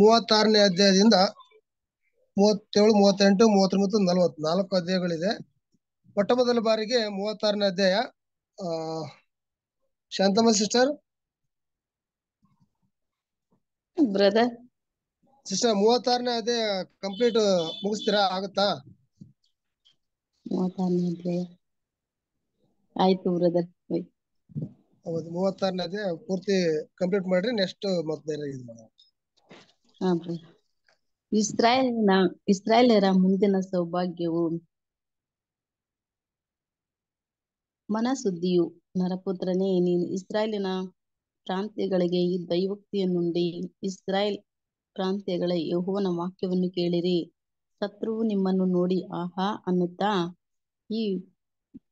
ಮೂವತ್ತಾರನೇ ಅಧ್ಯಾಯದಿಂದ ಮೂವತ್ತೇಳು ಮೂವತ್ತೆಂಟು ಮೂವತ್ತೊಂಬತ್ತು ನಲವತ್ ನಾಲ್ಕು ಅಧ್ಯಾಯಗಳಿದೆ ಮೊಟ್ಟ ಮೊದಲ ಬಾರಿಗೆ ಮೂವತ್ತಾರನೇ ಅಧ್ಯಾಯ ಶಾಂತಮ್ಮ ಸಿಸ್ಟರ್ ಬ್ರದರ್ ಸಿಸ್ಟರ್ ಮೂವತ್ತಾರನೇ ಅಧ್ಯಾಯ ಕಂಪ್ಲೀಟ್ ಮುಗಿಸ್ತೀರಾ ಆಗುತ್ತಾ ಮೂವತ್ತಾರನೇ ಅಧ್ಯಾಯ ಆಯ್ತು ಬ್ರದರ್ ಹೌದು ಮೂವತ್ತಾರನೇ ಅಧ್ಯಾಯ ಪೂರ್ತಿ ಕಂಪ್ಲೀಟ್ ಮಾಡ್ರಿ ನೆಕ್ಸ್ಟ್ ಮತ್ತೆ ಇದು ಮಾಡೋಣ ಇಸ್ರಾಯೇಲಿನ ಇಸ್ರಾಯೇಲರ ಮುಂದಿನ ಸೌಭಾಗ್ಯವು ಮನಸುದ್ದಿಯು ನರಪುತ್ರನೇ ನೀನು ಇಸ್ರಾಯೇಲಿನ ಪ್ರಾಂತ್ಯಗಳಿಗೆ ಈ ದೈವಕ್ತಿಯನ್ನುಂಡಿ ಇಸ್ರಾಯೇಲ್ ಪ್ರಾಂತ್ಯಗಳ ಯಹೋವನ ವಾಕ್ಯವನ್ನು ಕೇಳಿರಿ ಶತ್ರುವು ನಿಮ್ಮನ್ನು ನೋಡಿ ಆಹಾ ಅನ್ನುತ್ತಾ ಈ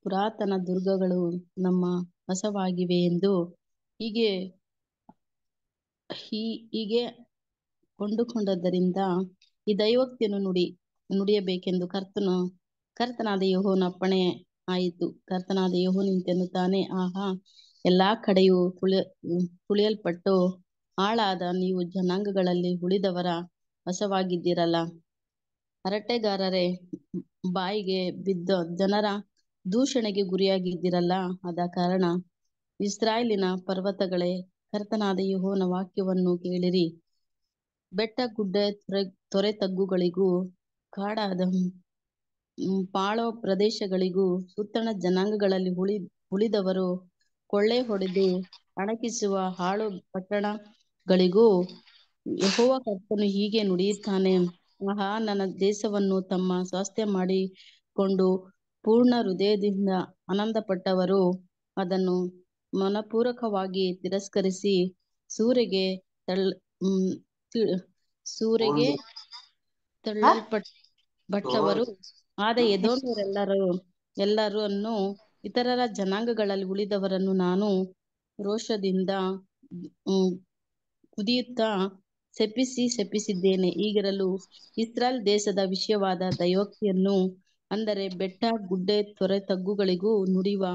ಪುರಾತನ ದುರ್ಗಗಳು ನಮ್ಮ ಹಸವಾಗಿವೆ ಎಂದು ಹೀಗೆ ಹೀಗೆ ಕೊಂಡುಕೊಂಡದ್ದರಿಂದ ಈ ದೈವೋಕ್ತಿಯನ್ನು ನುಡಿ ನುಡಿಯಬೇಕೆಂದು ಕರ್ತನು ಕರ್ತನಾದ ಯೋಹೋನ ಅಪ್ಪಣೆ ಆಯಿತು ಕರ್ತನಾದ ಯಹೋ ನಿಂತೆಂದು ತಾನೇ ಆಹಾ ಎಲ್ಲಾ ಕಡೆಯೂ ತುಳಿಯ ತುಳಿಯಲ್ಪಟ್ಟು ಹಾಳಾದ ನೀವು ಜನಾಂಗಗಳಲ್ಲಿ ಉಳಿದವರ ವಶವಾಗಿದ್ದೀರಲ್ಲ ಹರಟೆಗಾರರೇ ಬಾಯಿಗೆ ಬಿದ್ದ ಜನರ ದೂಷಣೆಗೆ ಗುರಿಯಾಗಿದ್ದಿರಲ್ಲ ಆದ ಕಾರಣ ಇಸ್ರಾಯೇಲಿನ ಪರ್ವತಗಳೇ ಕರ್ತನಾದ ಯೋಹೋನ ವಾಕ್ಯವನ್ನು ಕೇಳಿರಿ ಬೆಟ್ಟ ಗುಡ್ಡ ತೊರೆ ತಗ್ಗುಗಳಿಗೂ ಕಾಡಾದ ಪಾಳೋ ಪ್ರದೇಶಗಳಿಗೂ ಸುತ್ತಣ ಜನಾಂಗಗಳಲ್ಲಿ ಉಳಿ ಉಳಿದವರು ಕೊಳ್ಳೆ ಹೊಡೆದು ಅಣಕಿಸುವ ಹಾಳು ಪಟ್ಟಣಗಳಿಗೂ ಯಹೋವ ಕರ್ತನು ಹೀಗೆ ನುಡಿಯುತ್ತಾನೆ ಆಹಾ ನನ್ನ ದೇಶವನ್ನು ತಮ್ಮ ಸ್ವಾಸ್ಥ್ಯ ಮಾಡಿಕೊಂಡು ಪೂರ್ಣ ಹೃದಯದಿಂದ ಆನಂದಪಟ್ಟವರು ಅದನ್ನು ಮನಪೂರಕವಾಗಿ ತಿರಸ್ಕರಿಸಿ ಸೂರೆಗೆ ತಳ್ ಸೂರೆಗೆ ತಳ್ಳಲ್ಪಟ್ಟವರು ಆದ ಎದೋಮ್ಯರೆಲ್ಲರೂ ಎಲ್ಲರನ್ನು ಇತರರ ಜನಾಂಗಗಳಲ್ಲಿ ಉಳಿದವರನ್ನು ನಾನು ರೋಷದಿಂದ ಕುದಿಯುತ್ತಾ ಶಪಿಸಿ ಶಪಿಸಿದ್ದೇನೆ ಈಗಿರಲು ಇಸ್ರಾಲ್ ದೇಶದ ವಿಷಯವಾದ ದಯೋಕ್ತಿಯನ್ನು ಅಂದರೆ ಬೆಟ್ಟ ಗುಡ್ಡೆ ತೊರೆ ತಗ್ಗುಗಳಿಗೂ ನುಡಿಯುವ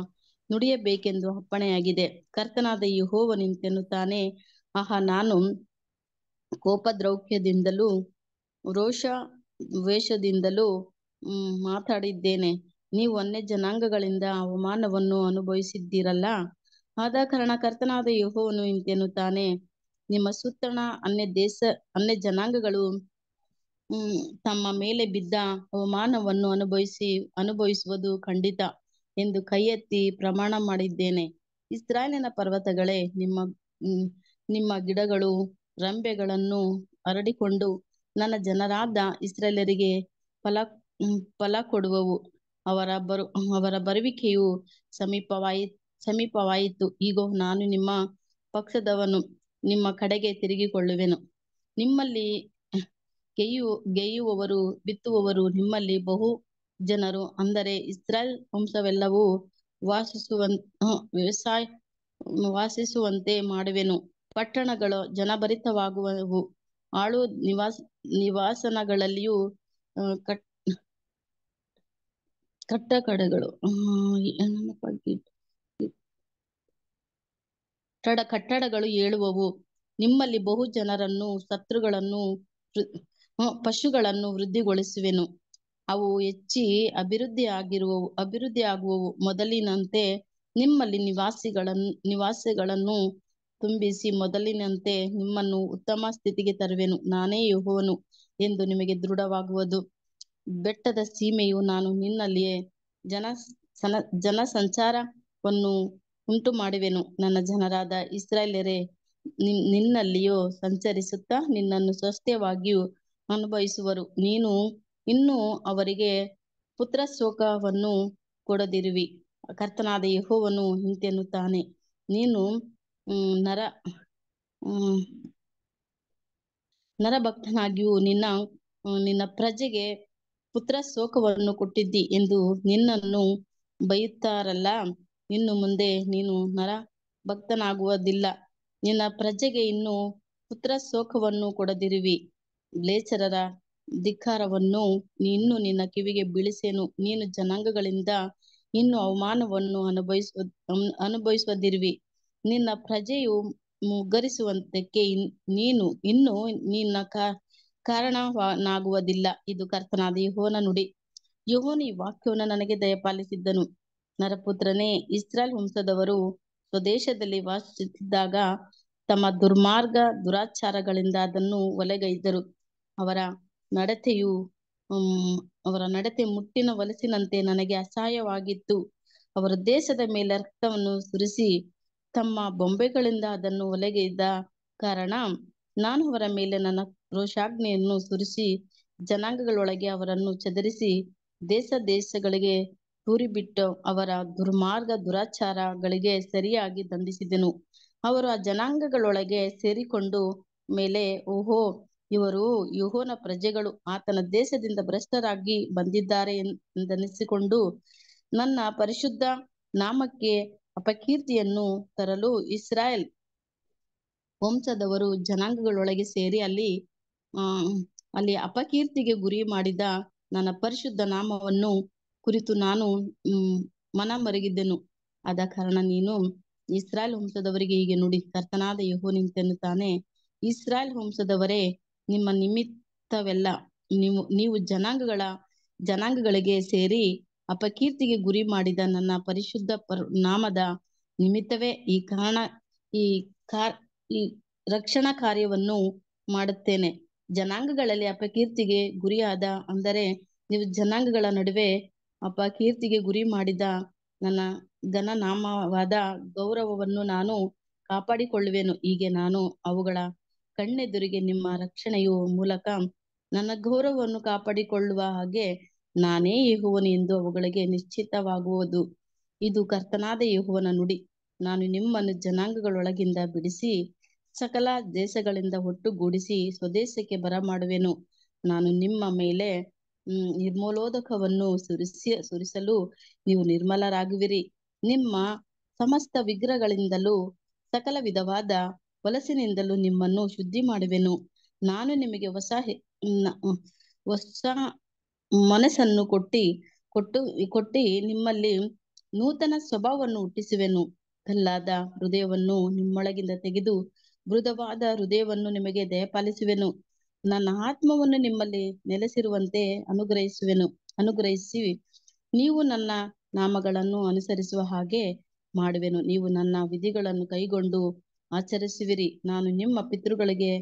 ನುಡಿಯಬೇಕೆಂದು ಅಪ್ಪಣೆಯಾಗಿದೆ ಕರ್ತನಾದ ಈ ಹೋವ ಯಹೋವನಿಂತೆನ್ನುತ್ತಾನೆ ಆಹಾ ನಾನು ಕೋಪದ್ರೌಕ್ಯದಿಂದಲೂ ರೋಷ ದ್ವೇಷದಿಂದಲೂ ಮಾತಾಡಿದ್ದೇನೆ ನೀವು ಅನ್ಯ ಜನಾಂಗಗಳಿಂದ ಅವಮಾನವನ್ನು ಅನುಭವಿಸಿದ್ದೀರಲ್ಲ ಆದ ಕಾರಣ ಕರ್ತನಾದ ಯಹೋವನು ಇಂತೆನ್ನುತ್ತಾನೆ ನಿಮ್ಮ ಸುತ್ತಣ ಅನ್ಯ ದೇಶ ಅನ್ಯ ಜನಾಂಗಗಳು ಹ್ಮ್ ತಮ್ಮ ಮೇಲೆ ಬಿದ್ದ ಅವಮಾನವನ್ನು ಅನುಭವಿಸಿ ಅನುಭವಿಸುವುದು ಖಂಡಿತ ಎಂದು ಕೈಯೆತ್ತಿ ಪ್ರಮಾಣ ಮಾಡಿದ್ದೇನೆ ಇಸ್ರಾಯೇಲಿನ ಪರ್ವತಗಳೇ ನಿಮ್ಮ ನಿಮ್ಮ ಗಿಡಗಳು ರಂಬೆಗಳನ್ನು ಹರಡಿಕೊಂಡು ನನ್ನ ಜನರಾದ ಇಸ್ರೇಲರಿಗೆ ಫಲ ಫಲ ಕೊಡುವವು ಅವರ ಬರು ಅವರ ಬರುವಿಕೆಯು ಸಮೀಪವಾಯಿ ಸಮೀಪವಾಯಿತು ಈಗ ನಾನು ನಿಮ್ಮ ಪಕ್ಷದವನು ನಿಮ್ಮ ಕಡೆಗೆ ತಿರುಗಿಕೊಳ್ಳುವೆನು ನಿಮ್ಮಲ್ಲಿ ಗೆಯ್ಯು ಗೆಯ್ಯುವವರು ಬಿತ್ತುವವರು ನಿಮ್ಮಲ್ಲಿ ಬಹು ಜನರು ಅಂದರೆ ಇಸ್ರಾಯೇಲ್ ವಂಶವೆಲ್ಲವೂ ವಾಸಿಸುವ ವ್ಯವಸಾಯ ವಾಸಿಸುವಂತೆ ಮಾಡುವೆನು ಪಟ್ಟಣಗಳು ಜನಭರಿತವಾಗುವವು ಆಳು ನಿವಾಸ ನಿವಾಸನಗಳಲ್ಲಿಯೂ ಕಟ್ ಕಟ್ಟ ಕಡೆಗಳು ಕಟ್ಟಡ ಕಟ್ಟಡಗಳು ಏಳುವವು ನಿಮ್ಮಲ್ಲಿ ಬಹು ಜನರನ್ನು ಶತ್ರುಗಳನ್ನು ಪಶುಗಳನ್ನು ವೃದ್ಧಿಗೊಳಿಸುವೆನು ಅವು ಹೆಚ್ಚಿ ಅಭಿವೃದ್ಧಿ ಆಗಿರುವವು ಅಭಿವೃದ್ಧಿ ಆಗುವವು ಮೊದಲಿನಂತೆ ನಿಮ್ಮಲ್ಲಿ ನಿವಾಸಿಗಳನ್ನು ನಿವಾಸಿಗಳನ್ನು ತುಂಬಿಸಿ ಮೊದಲಿನಂತೆ ನಿಮ್ಮನ್ನು ಉತ್ತಮ ಸ್ಥಿತಿಗೆ ತರುವೆನು ನಾನೇ ಯೆಹೋವನು ಎಂದು ನಿಮಗೆ ದೃಢವಾಗುವುದು ಬೆಟ್ಟದ ಸೀಮೆಯು ನಾನು ನಿನ್ನಲ್ಲಿಯೇ ಜನ ಸನ ಜನ ಸಂಚಾರವನ್ನು ಉಂಟು ಮಾಡುವೆನು ನನ್ನ ಜನರಾದ ಇಸ್ರಾಯೇಲರೇ ನಿನ್ನಲ್ಲಿಯೂ ಸಂಚರಿಸುತ್ತಾ ನಿನ್ನನ್ನು ಸ್ವಸ್ಥವಾಗಿಯೂ ಅನುಭವಿಸುವರು ನೀನು ಇನ್ನೂ ಅವರಿಗೆ ಪುತ್ರ ಶೋಕವನ್ನು ಕೊಡದಿರುವಿ ಕರ್ತನಾದ ಯಹೋವನು ಹಿಂತೆನ್ನುತ್ತಾನೆ ನೀನು ಹ್ಮ್ ನರ ಹ್ಮ್ ನರಭಕ್ತನಾಗಿಯೂ ನಿನ್ನ ನಿನ್ನ ಪ್ರಜೆಗೆ ಪುತ್ರ ಶೋಕವನ್ನು ಕೊಟ್ಟಿದ್ದಿ ಎಂದು ನಿನ್ನನ್ನು ಬೈಯುತ್ತಾರಲ್ಲ ಇನ್ನು ಮುಂದೆ ನೀನು ನರ ಭಕ್ತನಾಗುವುದಿಲ್ಲ ನಿನ್ನ ಪ್ರಜೆಗೆ ಇನ್ನು ಪುತ್ರ ಶೋಕವನ್ನು ಕೊಡದಿರುವಿ ಲೇಚರರ ಧಿಕ್ಕಾರವನ್ನು ಇನ್ನು ನಿನ್ನ ಕಿವಿಗೆ ಬೀಳಿಸೇನು ನೀನು ಜನಾಂಗಗಳಿಂದ ಇನ್ನು ಅವಮಾನವನ್ನು ಅನುಭವಿಸುವ ಅನುಭವಿಸುವುದಿರುವಿ ನಿನ್ನ ಪ್ರಜೆಯು ಮುಗ್ಗರಿಸುವಂತಕ್ಕೆ ನೀನು ಇನ್ನು ನಿನ್ನ ಕಾರಣನಾಗುವುದಿಲ್ಲ ಇದು ಕರ್ತನಾದ ಯುಹೋನ ನುಡಿ ಯಹೋನ ಈ ವಾಕ್ಯವನ್ನು ನನಗೆ ದಯಪಾಲಿಸಿದ್ದನು ನರಪುತ್ರನೇ ಇಸ್ರಾಲ್ ವಂಶದವರು ಸ್ವದೇಶದಲ್ಲಿ ವಾಸಿಸುತ್ತಿದ್ದಾಗ ತಮ್ಮ ದುರ್ಮಾರ್ಗ ದುರಾಚಾರಗಳಿಂದ ಅದನ್ನು ಒಲೆಗೈದರು ಅವರ ನಡತೆಯು ಅವರ ನಡತೆ ಮುಟ್ಟಿನ ವಲಸಿನಂತೆ ನನಗೆ ಅಸಹಾಯವಾಗಿತ್ತು ಅವರ ದೇಶದ ಮೇಲೆ ರಕ್ತವನ್ನು ಸುರಿಸಿ ತಮ್ಮ ಬೊಂಬೆಗಳಿಂದ ಅದನ್ನು ಇದ್ದ ಕಾರಣ ನಾನು ಅವರ ಮೇಲೆ ನನ್ನ ರೋಷಾಗ್ನೆಯನ್ನು ಸುರಿಸಿ ಜನಾಂಗಗಳೊಳಗೆ ಅವರನ್ನು ಚದರಿಸಿ ದೇಶ ದೇಶಗಳಿಗೆ ತೂರಿಬಿಟ್ಟು ಅವರ ದುರ್ಮಾರ್ಗ ದುರಾಚಾರಗಳಿಗೆ ಸರಿಯಾಗಿ ದಂಡಿಸಿದೆನು ಅವರು ಆ ಜನಾಂಗಗಳೊಳಗೆ ಸೇರಿಕೊಂಡು ಮೇಲೆ ಓಹೋ ಇವರು ಯುಹೋನ ಪ್ರಜೆಗಳು ಆತನ ದೇಶದಿಂದ ಭ್ರಷ್ಟರಾಗಿ ಬಂದಿದ್ದಾರೆ ಎಂದನಿಸಿಕೊಂಡು ನನ್ನ ಪರಿಶುದ್ಧ ನಾಮಕ್ಕೆ ಅಪಕೀರ್ತಿಯನ್ನು ತರಲು ಇಸ್ರಾಯೇಲ್ ವಂಶದವರು ಜನಾಂಗಗಳೊಳಗೆ ಸೇರಿ ಅಲ್ಲಿ ಆ ಅಲ್ಲಿ ಅಪಕೀರ್ತಿಗೆ ಗುರಿ ಮಾಡಿದ ನನ್ನ ಪರಿಶುದ್ಧ ನಾಮವನ್ನು ಕುರಿತು ನಾನು ಹ್ಮ್ ಮನ ಮರಗಿದ್ದೆನು ಆದ ಕಾರಣ ನೀನು ಇಸ್ರಾಯೇಲ್ ವಂಶದವರಿಗೆ ಹೀಗೆ ನೋಡಿ ಕರ್ತನಾದ ಯಹೋ ನಿಂತೆನ್ನುತ್ತಾನೆ ಇಸ್ರಾಯೇಲ್ ವಂಶದವರೇ ನಿಮ್ಮ ನಿಮಿತ್ತವೆಲ್ಲ ನೀವು ನೀವು ಜನಾಂಗಗಳ ಜನಾಂಗಗಳಿಗೆ ಸೇರಿ ಅಪಕೀರ್ತಿಗೆ ಗುರಿ ಮಾಡಿದ ನನ್ನ ಪರಿಶುದ್ಧ ಪರ್ ನಾಮದ ನಿಮಿತ್ತವೇ ಈ ಕಾರಣ ಈ ಕಾರ್ ಈ ರಕ್ಷಣಾ ಕಾರ್ಯವನ್ನು ಮಾಡುತ್ತೇನೆ ಜನಾಂಗಗಳಲ್ಲಿ ಅಪಕೀರ್ತಿಗೆ ಗುರಿಯಾದ ಅಂದರೆ ನೀವು ಜನಾಂಗಗಳ ನಡುವೆ ಅಪಕೀರ್ತಿಗೆ ಗುರಿ ಮಾಡಿದ ನನ್ನ ಘನನಾಮವಾದ ಗೌರವವನ್ನು ನಾನು ಕಾಪಾಡಿಕೊಳ್ಳುವೆನು ಹೀಗೆ ನಾನು ಅವುಗಳ ಕಣ್ಣೆದುರಿಗೆ ನಿಮ್ಮ ರಕ್ಷಣೆಯು ಮೂಲಕ ನನ್ನ ಗೌರವವನ್ನು ಕಾಪಾಡಿಕೊಳ್ಳುವ ಹಾಗೆ ನಾನೇ ಯಹುವನು ಎಂದು ಅವುಗಳಿಗೆ ನಿಶ್ಚಿತವಾಗುವುದು ಇದು ಕರ್ತನಾದ ಯಹುವನ ನುಡಿ ನಾನು ನಿಮ್ಮನ್ನು ಜನಾಂಗಗಳೊಳಗಿಂದ ಬಿಡಿಸಿ ಸಕಲ ದೇಶಗಳಿಂದ ಒಟ್ಟುಗೂಡಿಸಿ ಸ್ವದೇಶಕ್ಕೆ ಬರಮಾಡುವೆನು ನಾನು ನಿಮ್ಮ ಮೇಲೆ ನಿರ್ಮೂಲೋದಕವನ್ನು ಸುರಿಸಿ ಸುರಿಸಲು ನೀವು ನಿರ್ಮಲರಾಗುವಿರಿ ನಿಮ್ಮ ಸಮಸ್ತ ವಿಗ್ರಹಗಳಿಂದಲೂ ಸಕಲ ವಿಧವಾದ ವಲಸಿನಿಂದಲೂ ನಿಮ್ಮನ್ನು ಶುದ್ಧಿ ಮಾಡುವೆನು ನಾನು ನಿಮಗೆ ಹೊಸ ಹೊಸ ಮನಸ್ಸನ್ನು ಕೊಟ್ಟಿ ಕೊಟ್ಟು ಕೊಟ್ಟಿ ನಿಮ್ಮಲ್ಲಿ ನೂತನ ಸ್ವಭಾವವನ್ನು ಹುಟ್ಟಿಸುವೆನು ಕಲ್ಲಾದ ಹೃದಯವನ್ನು ನಿಮ್ಮೊಳಗಿಂದ ತೆಗೆದು ಮೃದವಾದ ಹೃದಯವನ್ನು ನಿಮಗೆ ದಯಪಾಲಿಸುವೆನು ನನ್ನ ಆತ್ಮವನ್ನು ನಿಮ್ಮಲ್ಲಿ ನೆಲೆಸಿರುವಂತೆ ಅನುಗ್ರಹಿಸುವೆನು ಅನುಗ್ರಹಿಸಿ ನೀವು ನನ್ನ ನಾಮಗಳನ್ನು ಅನುಸರಿಸುವ ಹಾಗೆ ಮಾಡುವೆನು ನೀವು ನನ್ನ ವಿಧಿಗಳನ್ನು ಕೈಗೊಂಡು ಆಚರಿಸುವಿರಿ ನಾನು ನಿಮ್ಮ ಪಿತೃಗಳಿಗೆ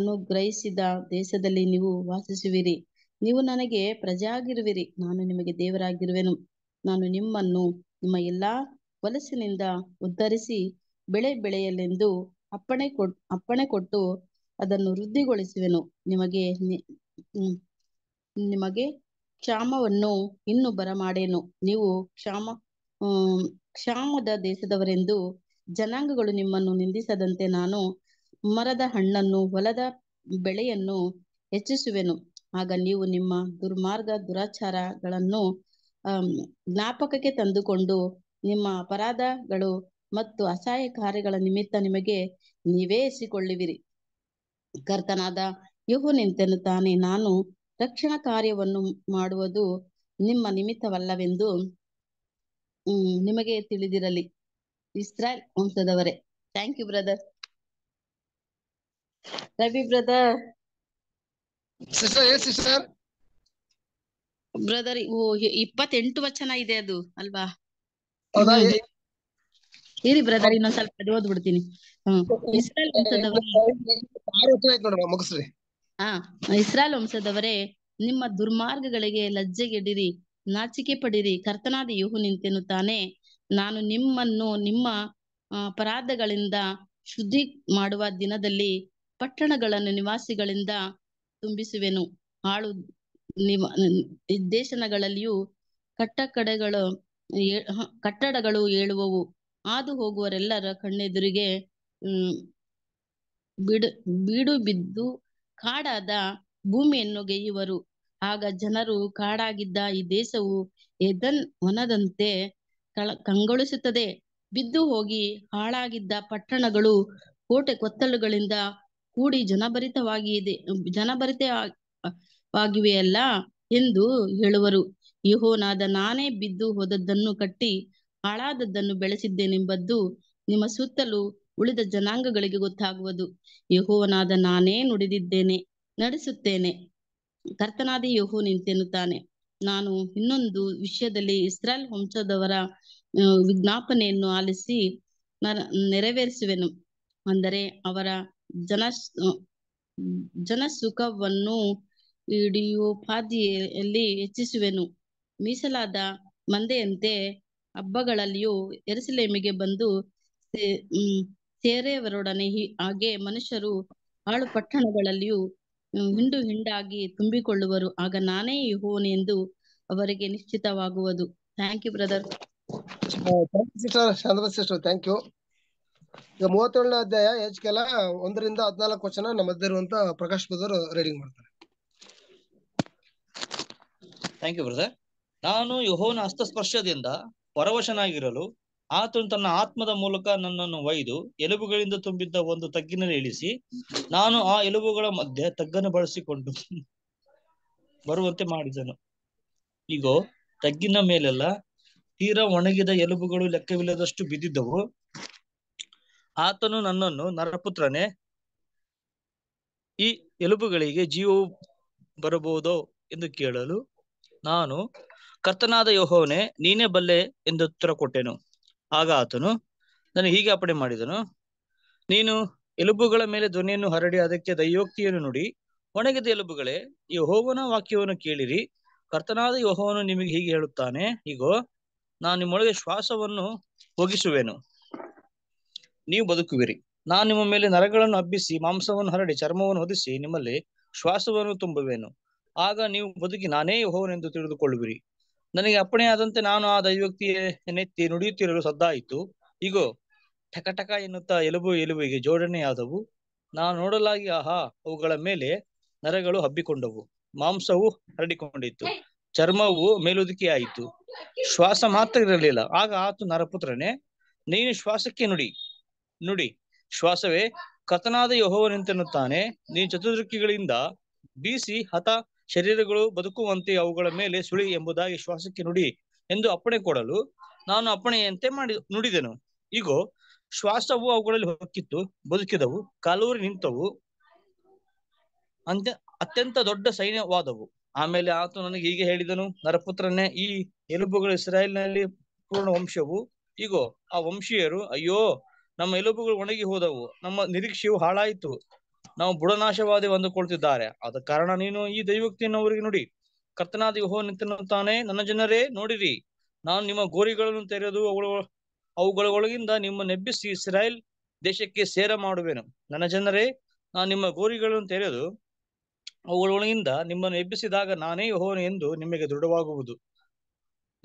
ಅನುಗ್ರಹಿಸಿದ ದೇಶದಲ್ಲಿ ನೀವು ವಾಸಿಸುವಿರಿ ನೀವು ನನಗೆ ಪ್ರಜಾಗಿರುವಿರಿ ನಾನು ನಿಮಗೆ ದೇವರಾಗಿರುವೆನು ನಾನು ನಿಮ್ಮನ್ನು ನಿಮ್ಮ ಎಲ್ಲಾ ವಲಸಿನಿಂದ ಉದ್ಧರಿಸಿ ಬೆಳೆ ಬೆಳೆಯಲೆಂದು ಅಪ್ಪಣೆ ಕೊ ಅಪ್ಪಣೆ ಕೊಟ್ಟು ಅದನ್ನು ವೃದ್ಧಿಗೊಳಿಸುವೆನು ನಿಮಗೆ ನಿಮಗೆ ಕ್ಷಾಮವನ್ನು ಇನ್ನು ಬರಮಾಡೇನು ನೀವು ಕ್ಷಾಮ ಕ್ಷಾಮದ ದೇಶದವರೆಂದು ಜನಾಂಗಗಳು ನಿಮ್ಮನ್ನು ನಿಂದಿಸದಂತೆ ನಾನು ಮರದ ಹಣ್ಣನ್ನು ಹೊಲದ ಬೆಳೆಯನ್ನು ಹೆಚ್ಚಿಸುವೆನು ಆಗ ನೀವು ನಿಮ್ಮ ದುರ್ಮಾರ್ಗ ದುರಾಚಾರಗಳನ್ನು ಜ್ಞಾಪಕಕ್ಕೆ ತಂದುಕೊಂಡು ನಿಮ್ಮ ಅಪರಾಧಗಳು ಮತ್ತು ಅಸಹಾಯ ಕಾರ್ಯಗಳ ನಿಮಿತ್ತ ನಿಮಗೆ ನೀವೇ ಕರ್ತನಾದ ಕರ್ತನಾದ ಯಹು ತಾನೆ ನಾನು ರಕ್ಷಣಾ ಕಾರ್ಯವನ್ನು ಮಾಡುವುದು ನಿಮ್ಮ ನಿಮಿತ್ತವಲ್ಲವೆಂದು ಹ್ಮ್ ನಿಮಗೆ ತಿಳಿದಿರಲಿ ಇಸ್ರಾಯಲ್ ವಂಶದವರೇ thank you brother Ravi brother sister ಏನ್ ಸಿಸ್ಟರ್ ಬ್ರದರ್ ಇಪ್ಪತ್ತೆಂಟು ವಚನ ಇದೆ ಅದು ಅಲ್ವಾ ಇರಿ ಬ್ರದರ್ ಇನ್ನೊಂದ್ ಸ್ವಲ್ಪ ಓದ್ಬಿಡ್ತೀನಿ ಹಾ ಇಸ್ರಾಲ್ ವಂಶದವರೇ ನಿಮ್ಮ ದುರ್ಮಾರ್ಗಗಳಿಗೆ ಲಜ್ಜೆಗೆಡಿರಿ ನಾಚಿಕೆ ಪಡಿರಿ ಕರ್ತನಾದ ಯುಹು ನಿಂತೆನು ತಾನೆ ನಾನು ನಿಮ್ಮನ್ನು ನಿಮ್ಮ ಅಪರಾಧಗಳಿಂದ ಶುದ್ಧಿ ಮಾಡುವ ದಿನದಲ್ಲಿ ಪಟ್ಟಣಗಳನ್ನು ನಿವಾಸಿಗಳಿಂದ ತುಂಬಿಸುವೆನು ಆಳು ನಿವ ಕಟ್ಟ ಕಟ್ಟಕಡೆಗಳು ಕಟ್ಟಡಗಳು ಏಳುವವು ಹಾದು ಹೋಗುವರೆಲ್ಲರ ಕಣ್ಣೆದುರಿಗೆ ಹ್ಮ್ ಬಿಡು ಬೀಡು ಬಿದ್ದು ಕಾಡಾದ ಭೂಮಿಯನ್ನು ಗೆಯುವರು ಆಗ ಜನರು ಕಾಡಾಗಿದ್ದ ಈ ದೇಶವು ಎದನ್ ಒನದಂತೆ ಕಳ ಕಂಗೊಳಿಸುತ್ತದೆ ಬಿದ್ದು ಹೋಗಿ ಹಾಳಾಗಿದ್ದ ಪಟ್ಟಣಗಳು ಕೋಟೆ ಕೊತ್ತಲುಗಳಿಂದ ಕೂಡಿ ಜನಭರಿತವಾಗಿದೆ ಜನಭರಿತ ವಾಗಿವೆಯಲ್ಲ ಎಂದು ಹೇಳುವರು ಯಹೋನಾದ ನಾನೇ ಬಿದ್ದು ಹೋದದ್ದನ್ನು ಕಟ್ಟಿ ಹಾಳಾದದ್ದನ್ನು ಬೆಳೆಸಿದ್ದೇನೆಂಬದ್ದು ನಿಮ್ಮ ಸುತ್ತಲೂ ಉಳಿದ ಜನಾಂಗಗಳಿಗೆ ಗೊತ್ತಾಗುವುದು ಯಹೋವನಾದ ನಾನೇ ನುಡಿದಿದ್ದೇನೆ ನಡೆಸುತ್ತೇನೆ ಕರ್ತನಾದಿ ಯಹೋ ನಿಂತೆನ್ನುತ್ತಾನೆ ನಾನು ಇನ್ನೊಂದು ವಿಷಯದಲ್ಲಿ ಇಸ್ರಾಯೇಲ್ ವಂಶದವರ ವಿಜ್ಞಾಪನೆಯನ್ನು ಆಲಿಸಿ ನೆರವೇರಿಸುವೆನು ಅಂದರೆ ಅವರ ಜನ ಸುಖವನ್ನು ಹಿಡಿಯೋಪಾದಿಯಲ್ಲಿ ಹೆಚ್ಚಿಸುವೆನು ಮೀಸಲಾದ ಮಂದೆಯಂತೆ ಹಬ್ಬಗಳಲ್ಲಿಯೂ ಎರಸಲೇಮಿಗೆ ಬಂದು ಸೇರೆಯವರೊಡನೆ ಹಾಗೆ ಮನುಷ್ಯರು ಆಳು ಪಟ್ಟಣಗಳಲ್ಲಿಯೂ ಹಿಂಡು ಹಿಂಡಾಗಿ ತುಂಬಿಕೊಳ್ಳುವರು ಆಗ ನಾನೇ ಹೋನೆ ಎಂದು ಅವರಿಗೆ ನಿಶ್ಚಿತವಾಗುವುದು thank you brother thank you ಈಗ ಮೂವತ್ತೇಳನೇ ಅಧ್ಯಾಯ ಕೆಲ ಒಂದರಿಂದ ಹದಿನಾಲ್ಕು ವಚನ ನಮ್ಮ ಮಧ್ಯ ಇರುವಂತ ಪ್ರಕಾಶ್ ಬ್ರದರ್ ರೀಡಿಂಗ್ ಮಾಡ್ತಾರೆ ಥ್ಯಾಂಕ್ ಯು ಬ್ರದರ್ ನಾನು ಯಹೋನ ಹಸ್ತಸ್ಪರ್ಶದಿಂದ ಪರವಶನಾಗಿರಲು ಆತನು ತನ್ನ ಆತ್ಮದ ಮೂಲಕ ನನ್ನನ್ನು ಒಯ್ದು ಎಲುಬುಗಳಿಂದ ತುಂಬಿದ್ದ ಒಂದು ತಗ್ಗಿನಲ್ಲಿ ಇಳಿಸಿ ನಾನು ಆ ಎಲುಬುಗಳ ಮಧ್ಯೆ ತಗ್ಗನ್ನು ಬಳಸಿಕೊಂಡು ಬರುವಂತೆ ಮಾಡಿದನು ಈಗ ತಗ್ಗಿನ ಮೇಲೆಲ್ಲ ತೀರಾ ಒಣಗಿದ ಎಲುಬುಗಳು ಲೆಕ್ಕವಿಲ್ಲದಷ್ಟು ಬಿದ್ದಿದ್ದವು ಆತನು ನನ್ನನ್ನು ನರಪುತ್ರನೇ ಈ ಎಲುಬುಗಳಿಗೆ ಜೀವವು ಬರಬಹುದೋ ಎಂದು ಕೇಳಲು ನಾನು ಕರ್ತನಾದ ಯೋಹೋನೆ ನೀನೇ ಬಲ್ಲೆ ಎಂದು ಉತ್ತರ ಕೊಟ್ಟೆನು ಆಗ ಆತನು ನನಗೆ ಹೀಗೆ ಅಪಣೆ ಮಾಡಿದನು ನೀನು ಎಲುಬುಗಳ ಮೇಲೆ ಧ್ವನಿಯನ್ನು ಹರಡಿ ಅದಕ್ಕೆ ದೈಯೋಕ್ತಿಯನ್ನು ನುಡಿ ಒಣಗಿದ ಎಲುಬುಗಳೇ ಹೋವನ ವಾಕ್ಯವನ್ನು ಕೇಳಿರಿ ಕರ್ತನಾದ ಯೋಹವನ್ನು ನಿಮಗೆ ಹೀಗೆ ಹೇಳುತ್ತಾನೆ ಈಗೋ ನಾನು ನಿಮ್ಮೊಳಗೆ ಶ್ವಾಸವನ್ನು ಹೋಗಿಸುವೆನು ನೀವು ಬದುಕುವಿರಿ ನಾನು ನಿಮ್ಮ ಮೇಲೆ ನರಗಳನ್ನು ಹಬ್ಬಿಸಿ ಮಾಂಸವನ್ನು ಹರಡಿ ಚರ್ಮವನ್ನು ಹೊದಿಸಿ ನಿಮ್ಮಲ್ಲಿ ಶ್ವಾಸವನ್ನು ತುಂಬುವೆನು ಆಗ ನೀವು ಬದುಕಿ ನಾನೇ ಹೋವನೆಂದು ತಿಳಿದುಕೊಳ್ಳುವಿರಿ ನನಗೆ ಆದಂತೆ ನಾನು ಆ ನೆತ್ತಿ ನುಡಿಯುತ್ತಿರಲು ಸದ್ದಾಯಿತು ಈಗೋ ಠಕ ಟಕ ಎನ್ನುತ್ತಾ ಎಲುಬು ಎಲುಬಿಗೆ ಜೋಡಣೆಯಾದವು ನಾನು ನೋಡಲಾಗಿ ಆಹಾ ಅವುಗಳ ಮೇಲೆ ನರಗಳು ಹಬ್ಬಿಕೊಂಡವು ಮಾಂಸವು ಹರಡಿಕೊಂಡಿತ್ತು ಚರ್ಮವು ಆಯಿತು ಶ್ವಾಸ ಮಾತ್ರ ಇರಲಿಲ್ಲ ಆಗ ಆತು ನರಪುತ್ರನೇ ನೀನು ಶ್ವಾಸಕ್ಕೆ ನುಡಿ ನುಡಿ ಶ್ವಾಸವೇ ಕಥನಾದ ಯಹೋವನಿಂತೆನ್ನುತ್ತಾನೆ ನೀ ಚತುರ್ಕಿಗಳಿಂದ ಬೀಸಿ ಹತ ಶರೀರಗಳು ಬದುಕುವಂತೆ ಅವುಗಳ ಮೇಲೆ ಸುಳಿ ಎಂಬುದಾಗಿ ಶ್ವಾಸಕ್ಕೆ ನುಡಿ ಎಂದು ಅಪ್ಪಣೆ ಕೊಡಲು ನಾನು ಅಪ್ಪಣೆಯಂತೆ ಮಾಡಿ ನುಡಿದೆನು ಈಗೋ ಶ್ವಾಸವು ಅವುಗಳಲ್ಲಿ ಹೊಕ್ಕಿತ್ತು ಬದುಕಿದವು ಕಾಲೂರಿ ನಿಂತವು ಅಂತ್ಯ ಅತ್ಯಂತ ದೊಡ್ಡ ಸೈನ್ಯವಾದವು ಆಮೇಲೆ ಆತ ನನಗೆ ಹೀಗೆ ಹೇಳಿದನು ನರಪುತ್ರನೇ ಈ ಎಲುಬುಗಳು ಇಸ್ರಾಯೇಲ್ನಲ್ಲಿ ಪೂರ್ಣ ವಂಶವು ಈಗೋ ಆ ವಂಶೀಯರು ಅಯ್ಯೋ ನಮ್ಮ ಎಲುಬುಗಳು ಒಣಗಿ ಹೋದವು ನಮ್ಮ ನಿರೀಕ್ಷೆಯು ಹಾಳಾಯಿತು ನಾವು ಬುಡನಾಶವಾದಿ ಅಂದುಕೊಳ್ತಿದ್ದಾರೆ ಆದ ಕಾರಣ ನೀನು ಈ ದೈವಕ್ತಿಯನ್ನು ಅವರಿಗೆ ಕರ್ತನಾದಿ ಕರ್ತನಾದ ಯಹೋ ತಾನೆ ನನ್ನ ಜನರೇ ನೋಡಿರಿ ನಾನು ನಿಮ್ಮ ಗೋರಿಗಳನ್ನು ತೆರೆದು ಅವುಗಳ ಅವುಗಳ ಒಳಗಿಂದ ನಿಮ್ಮ ನೆಬ್ಬಿಸಿ ಇಸ್ರಾಯೇಲ್ ದೇಶಕ್ಕೆ ಸೇರ ಮಾಡುವೆನು ನನ್ನ ಜನರೇ ನಾನು ನಿಮ್ಮ ಗೋರಿಗಳನ್ನು ತೆರೆದು ಅವುಗಳೊಳಗಿಂದ ನಿಮ್ಮನ್ನು ಎಬ್ಬಿಸಿದಾಗ ನಾನೇ ಹೋನು ಎಂದು ನಿಮಗೆ ದೃಢವಾಗುವುದು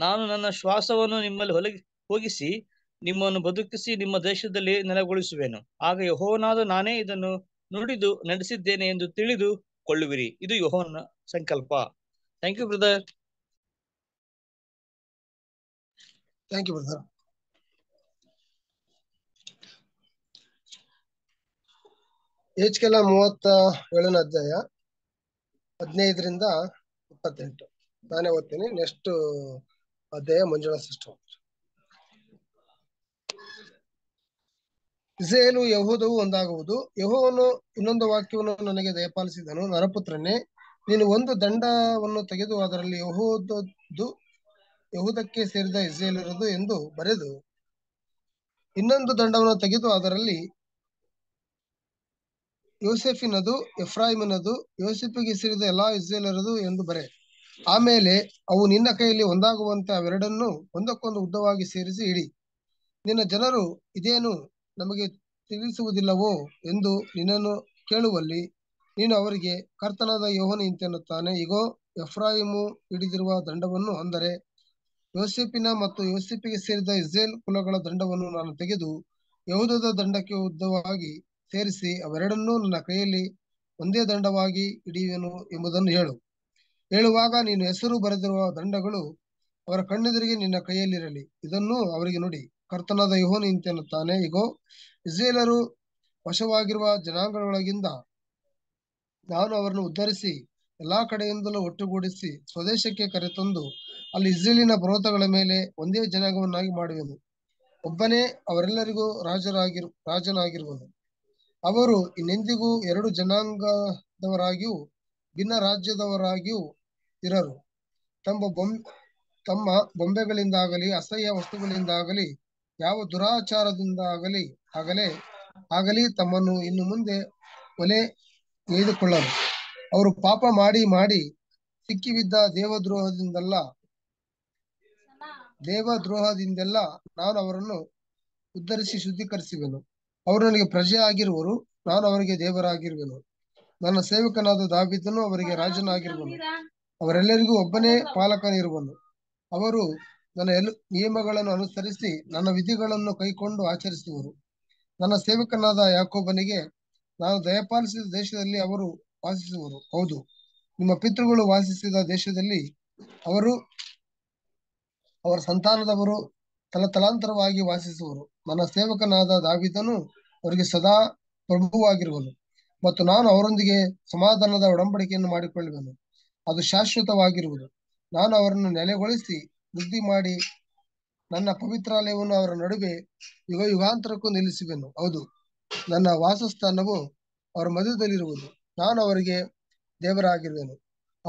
ನಾನು ನನ್ನ ಶ್ವಾಸವನ್ನು ನಿಮ್ಮಲ್ಲಿ ಹೊಲಗಿ ಹೋಗಿಸಿ ನಿಮ್ಮನ್ನು ಬದುಕಿಸಿ ನಿಮ್ಮ ದೇಶದಲ್ಲಿ ನೆಲೆಗೊಳಿಸುವೆನು ಆಗ ಯಹೋನಾದ ನಾನೇ ಇದನ್ನು ನುಡಿದು ನಡೆಸಿದ್ದೇನೆ ಎಂದು ತಿಳಿದು ಕೊಳ್ಳುವಿರಿ ಇದು ಯಹೋನ ಸಂಕಲ್ಪ thank you brother thank you brother ಮೂವತ್ತ ಏಳನೇ ಅಧ್ಯಾಯ ಹದಿನೈದರಿಂದ ಇಪ್ಪತ್ತೆಂಟು ನಾನೇ ಓದ್ತೀನಿ ನೆಕ್ಸ್ಟ್ ಅಧ್ಯಾಯ ಮಂಜುಳಾ ಸಿಸ್ಟಮ್ ಇಸ್ರೇಲು ಯಹೂದವು ಒಂದಾಗುವುದು ಯಹೋವನು ಇನ್ನೊಂದು ವಾಕ್ಯವನ್ನು ನನಗೆ ದಯಪಾಲಿಸಿದನು ನರಪುತ್ರನೇ ನೀನು ಒಂದು ದಂಡವನ್ನು ತೆಗೆದು ಅದರಲ್ಲಿ ಯಹೂದದ್ದು ಯಹೂದಕ್ಕೆ ಸೇರಿದ ಇರದು ಎಂದು ಬರೆದು ಇನ್ನೊಂದು ದಂಡವನ್ನು ತೆಗೆದು ಅದರಲ್ಲಿ ಯೋಸೆಫಿನದು ಎಫ್ರಾಹಿಮನದು ಯೋಸೆಫಿಗೆ ಸೇರಿದ ಎಲ್ಲಾ ಇಸ್ರೇಲರದು ಎಂದು ಬರೆ ಆಮೇಲೆ ಅವು ನಿನ್ನ ಕೈಯಲ್ಲಿ ಒಂದಾಗುವಂತೆ ಅವೆರಡನ್ನು ಒಂದಕ್ಕೊಂದು ಉದ್ದವಾಗಿ ಸೇರಿಸಿ ಇಡಿ ನಿನ್ನ ಜನರು ಇದೇನು ನಮಗೆ ತಿಳಿಸುವುದಿಲ್ಲವೋ ಎಂದು ನಿನ್ನನ್ನು ಕೇಳುವಲ್ಲಿ ನೀನು ಅವರಿಗೆ ಕರ್ತನಾದ ಯೋಹನ ಇಂತೆನ್ನುತ್ತಾನೆ ಇಗೋ ಎಫ್ರಾಯಿಮು ಹಿಡಿದಿರುವ ದಂಡವನ್ನು ಅಂದರೆ ಯೋಸೆಪಿನ ಮತ್ತು ಯೋಸೆಪಿಗೆ ಸೇರಿದ ಇಸ್ರೇಲ್ ಕುಲಗಳ ದಂಡವನ್ನು ನಾನು ತೆಗೆದು ಯಹೂದದ ದಂಡಕ್ಕೆ ಉದ್ದವಾಗಿ ಸೇರಿಸಿ ಅವೆರಡನ್ನೂ ನನ್ನ ಕೈಯಲ್ಲಿ ಒಂದೇ ದಂಡವಾಗಿ ಹಿಡಿಯುವೆನು ಎಂಬುದನ್ನು ಹೇಳು ಹೇಳುವಾಗ ನೀನು ಹೆಸರು ಬರೆದಿರುವ ದಂಡಗಳು ಅವರ ಕಣ್ಣೆದುರಿಗೆ ನಿನ್ನ ಕೈಯಲ್ಲಿರಲಿ ಇದನ್ನು ಅವರಿಗೆ ನುಡಿ ಕರ್ತನಾದ ಯಹೋನು ಇಂತೆನ್ನುತ್ತಾನೆ ಇಗೋ ಇಸ್ರೇಲರು ವಶವಾಗಿರುವ ಜನಾಂಗಗಳೊಳಗಿಂದ ನಾನು ಅವರನ್ನು ಉದ್ಧರಿಸಿ ಎಲ್ಲಾ ಕಡೆಯಿಂದಲೂ ಒಟ್ಟುಗೂಡಿಸಿ ಸ್ವದೇಶಕ್ಕೆ ಕರೆತಂದು ಅಲ್ಲಿ ಇಸ್ರೇಲಿನ ಪರ್ವತಗಳ ಮೇಲೆ ಒಂದೇ ಜನಾಂಗವನ್ನಾಗಿ ಮಾಡುವೆನು ಒಬ್ಬನೇ ಅವರೆಲ್ಲರಿಗೂ ರಾಜರಾಗಿರು ರಾಜನಾಗಿರುವನು ಅವರು ಇನ್ನೆಂದಿಗೂ ಎರಡು ಜನಾಂಗದವರಾಗಿಯೂ ಭಿನ್ನ ರಾಜ್ಯದವರಾಗಿಯೂ ಇರರು ತಮ್ಮ ಬೊಂಬ್ ತಮ್ಮ ಬೊಂಬೆಗಳಿಂದಾಗಲಿ ಅಸಹ್ಯ ವಸ್ತುಗಳಿಂದಾಗಲಿ ಯಾವ ದುರಾಚಾರದಿಂದ ಆಗಲಿ ಆಗಲೇ ಆಗಲಿ ತಮ್ಮನ್ನು ಇನ್ನು ಮುಂದೆ ಒಲೆ ಎಳೆದುಕೊಳ್ಳರು ಅವರು ಪಾಪ ಮಾಡಿ ಮಾಡಿ ಸಿಕ್ಕಿಬಿದ್ದ ದೇವದ್ರೋಹದಿಂದಲ್ಲ ದೇವದ್ರೋಹದಿಂದೆಲ್ಲ ನಾನು ಅವರನ್ನು ಉದ್ಧರಿಸಿ ಶುದ್ಧೀಕರಿಸುವೆನು ಅವರು ನನಗೆ ಪ್ರಜೆ ಆಗಿರುವರು ನಾನು ಅವರಿಗೆ ದೇವರಾಗಿರುವೆನು ನನ್ನ ಸೇವಕನಾದ ದಾವಿದನು ಅವರಿಗೆ ರಾಜನಾಗಿರುವನು ಅವರೆಲ್ಲರಿಗೂ ಒಬ್ಬನೇ ಪಾಲಕನಿರುವನು ಅವರು ನನ್ನ ನಿಯಮಗಳನ್ನು ಅನುಸರಿಸಿ ನನ್ನ ವಿಧಿಗಳನ್ನು ಕೈಕೊಂಡು ಆಚರಿಸುವರು ನನ್ನ ಸೇವಕನಾದ ಯಾಕೋಬನಿಗೆ ನಾನು ದಯಪಾಲಿಸಿದ ದೇಶದಲ್ಲಿ ಅವರು ವಾಸಿಸುವರು ಹೌದು ನಿಮ್ಮ ಪಿತೃಗಳು ವಾಸಿಸಿದ ದೇಶದಲ್ಲಿ ಅವರು ಅವರ ಸಂತಾನದವರು ತಲತಲಾಂತರವಾಗಿ ವಾಸಿಸುವರು ನನ್ನ ಸೇವಕನಾದ ದಾವಿದನು ಅವರಿಗೆ ಸದಾ ಪ್ರಭುವಾಗಿರುವನು ಮತ್ತು ನಾನು ಅವರೊಂದಿಗೆ ಸಮಾಧಾನದ ಒಡಂಬಡಿಕೆಯನ್ನು ಮಾಡಿಕೊಳ್ಳುವೆನು ಅದು ಶಾಶ್ವತವಾಗಿರುವುದು ನಾನು ಅವರನ್ನು ನೆಲೆಗೊಳಿಸಿ ಬುದ್ಧಿ ಮಾಡಿ ನನ್ನ ಪವಿತ್ರಾಲಯವನ್ನು ಅವರ ನಡುವೆ ಯುಗ ಯುಗಾಂತರಕ್ಕೂ ನಿಲ್ಲಿಸುವೆನು ಹೌದು ನನ್ನ ವಾಸಸ್ಥಾನವು ಅವರ ಮಧ್ಯದಲ್ಲಿರುವುದು ನಾನು ಅವರಿಗೆ ದೇವರಾಗಿರುವೆನು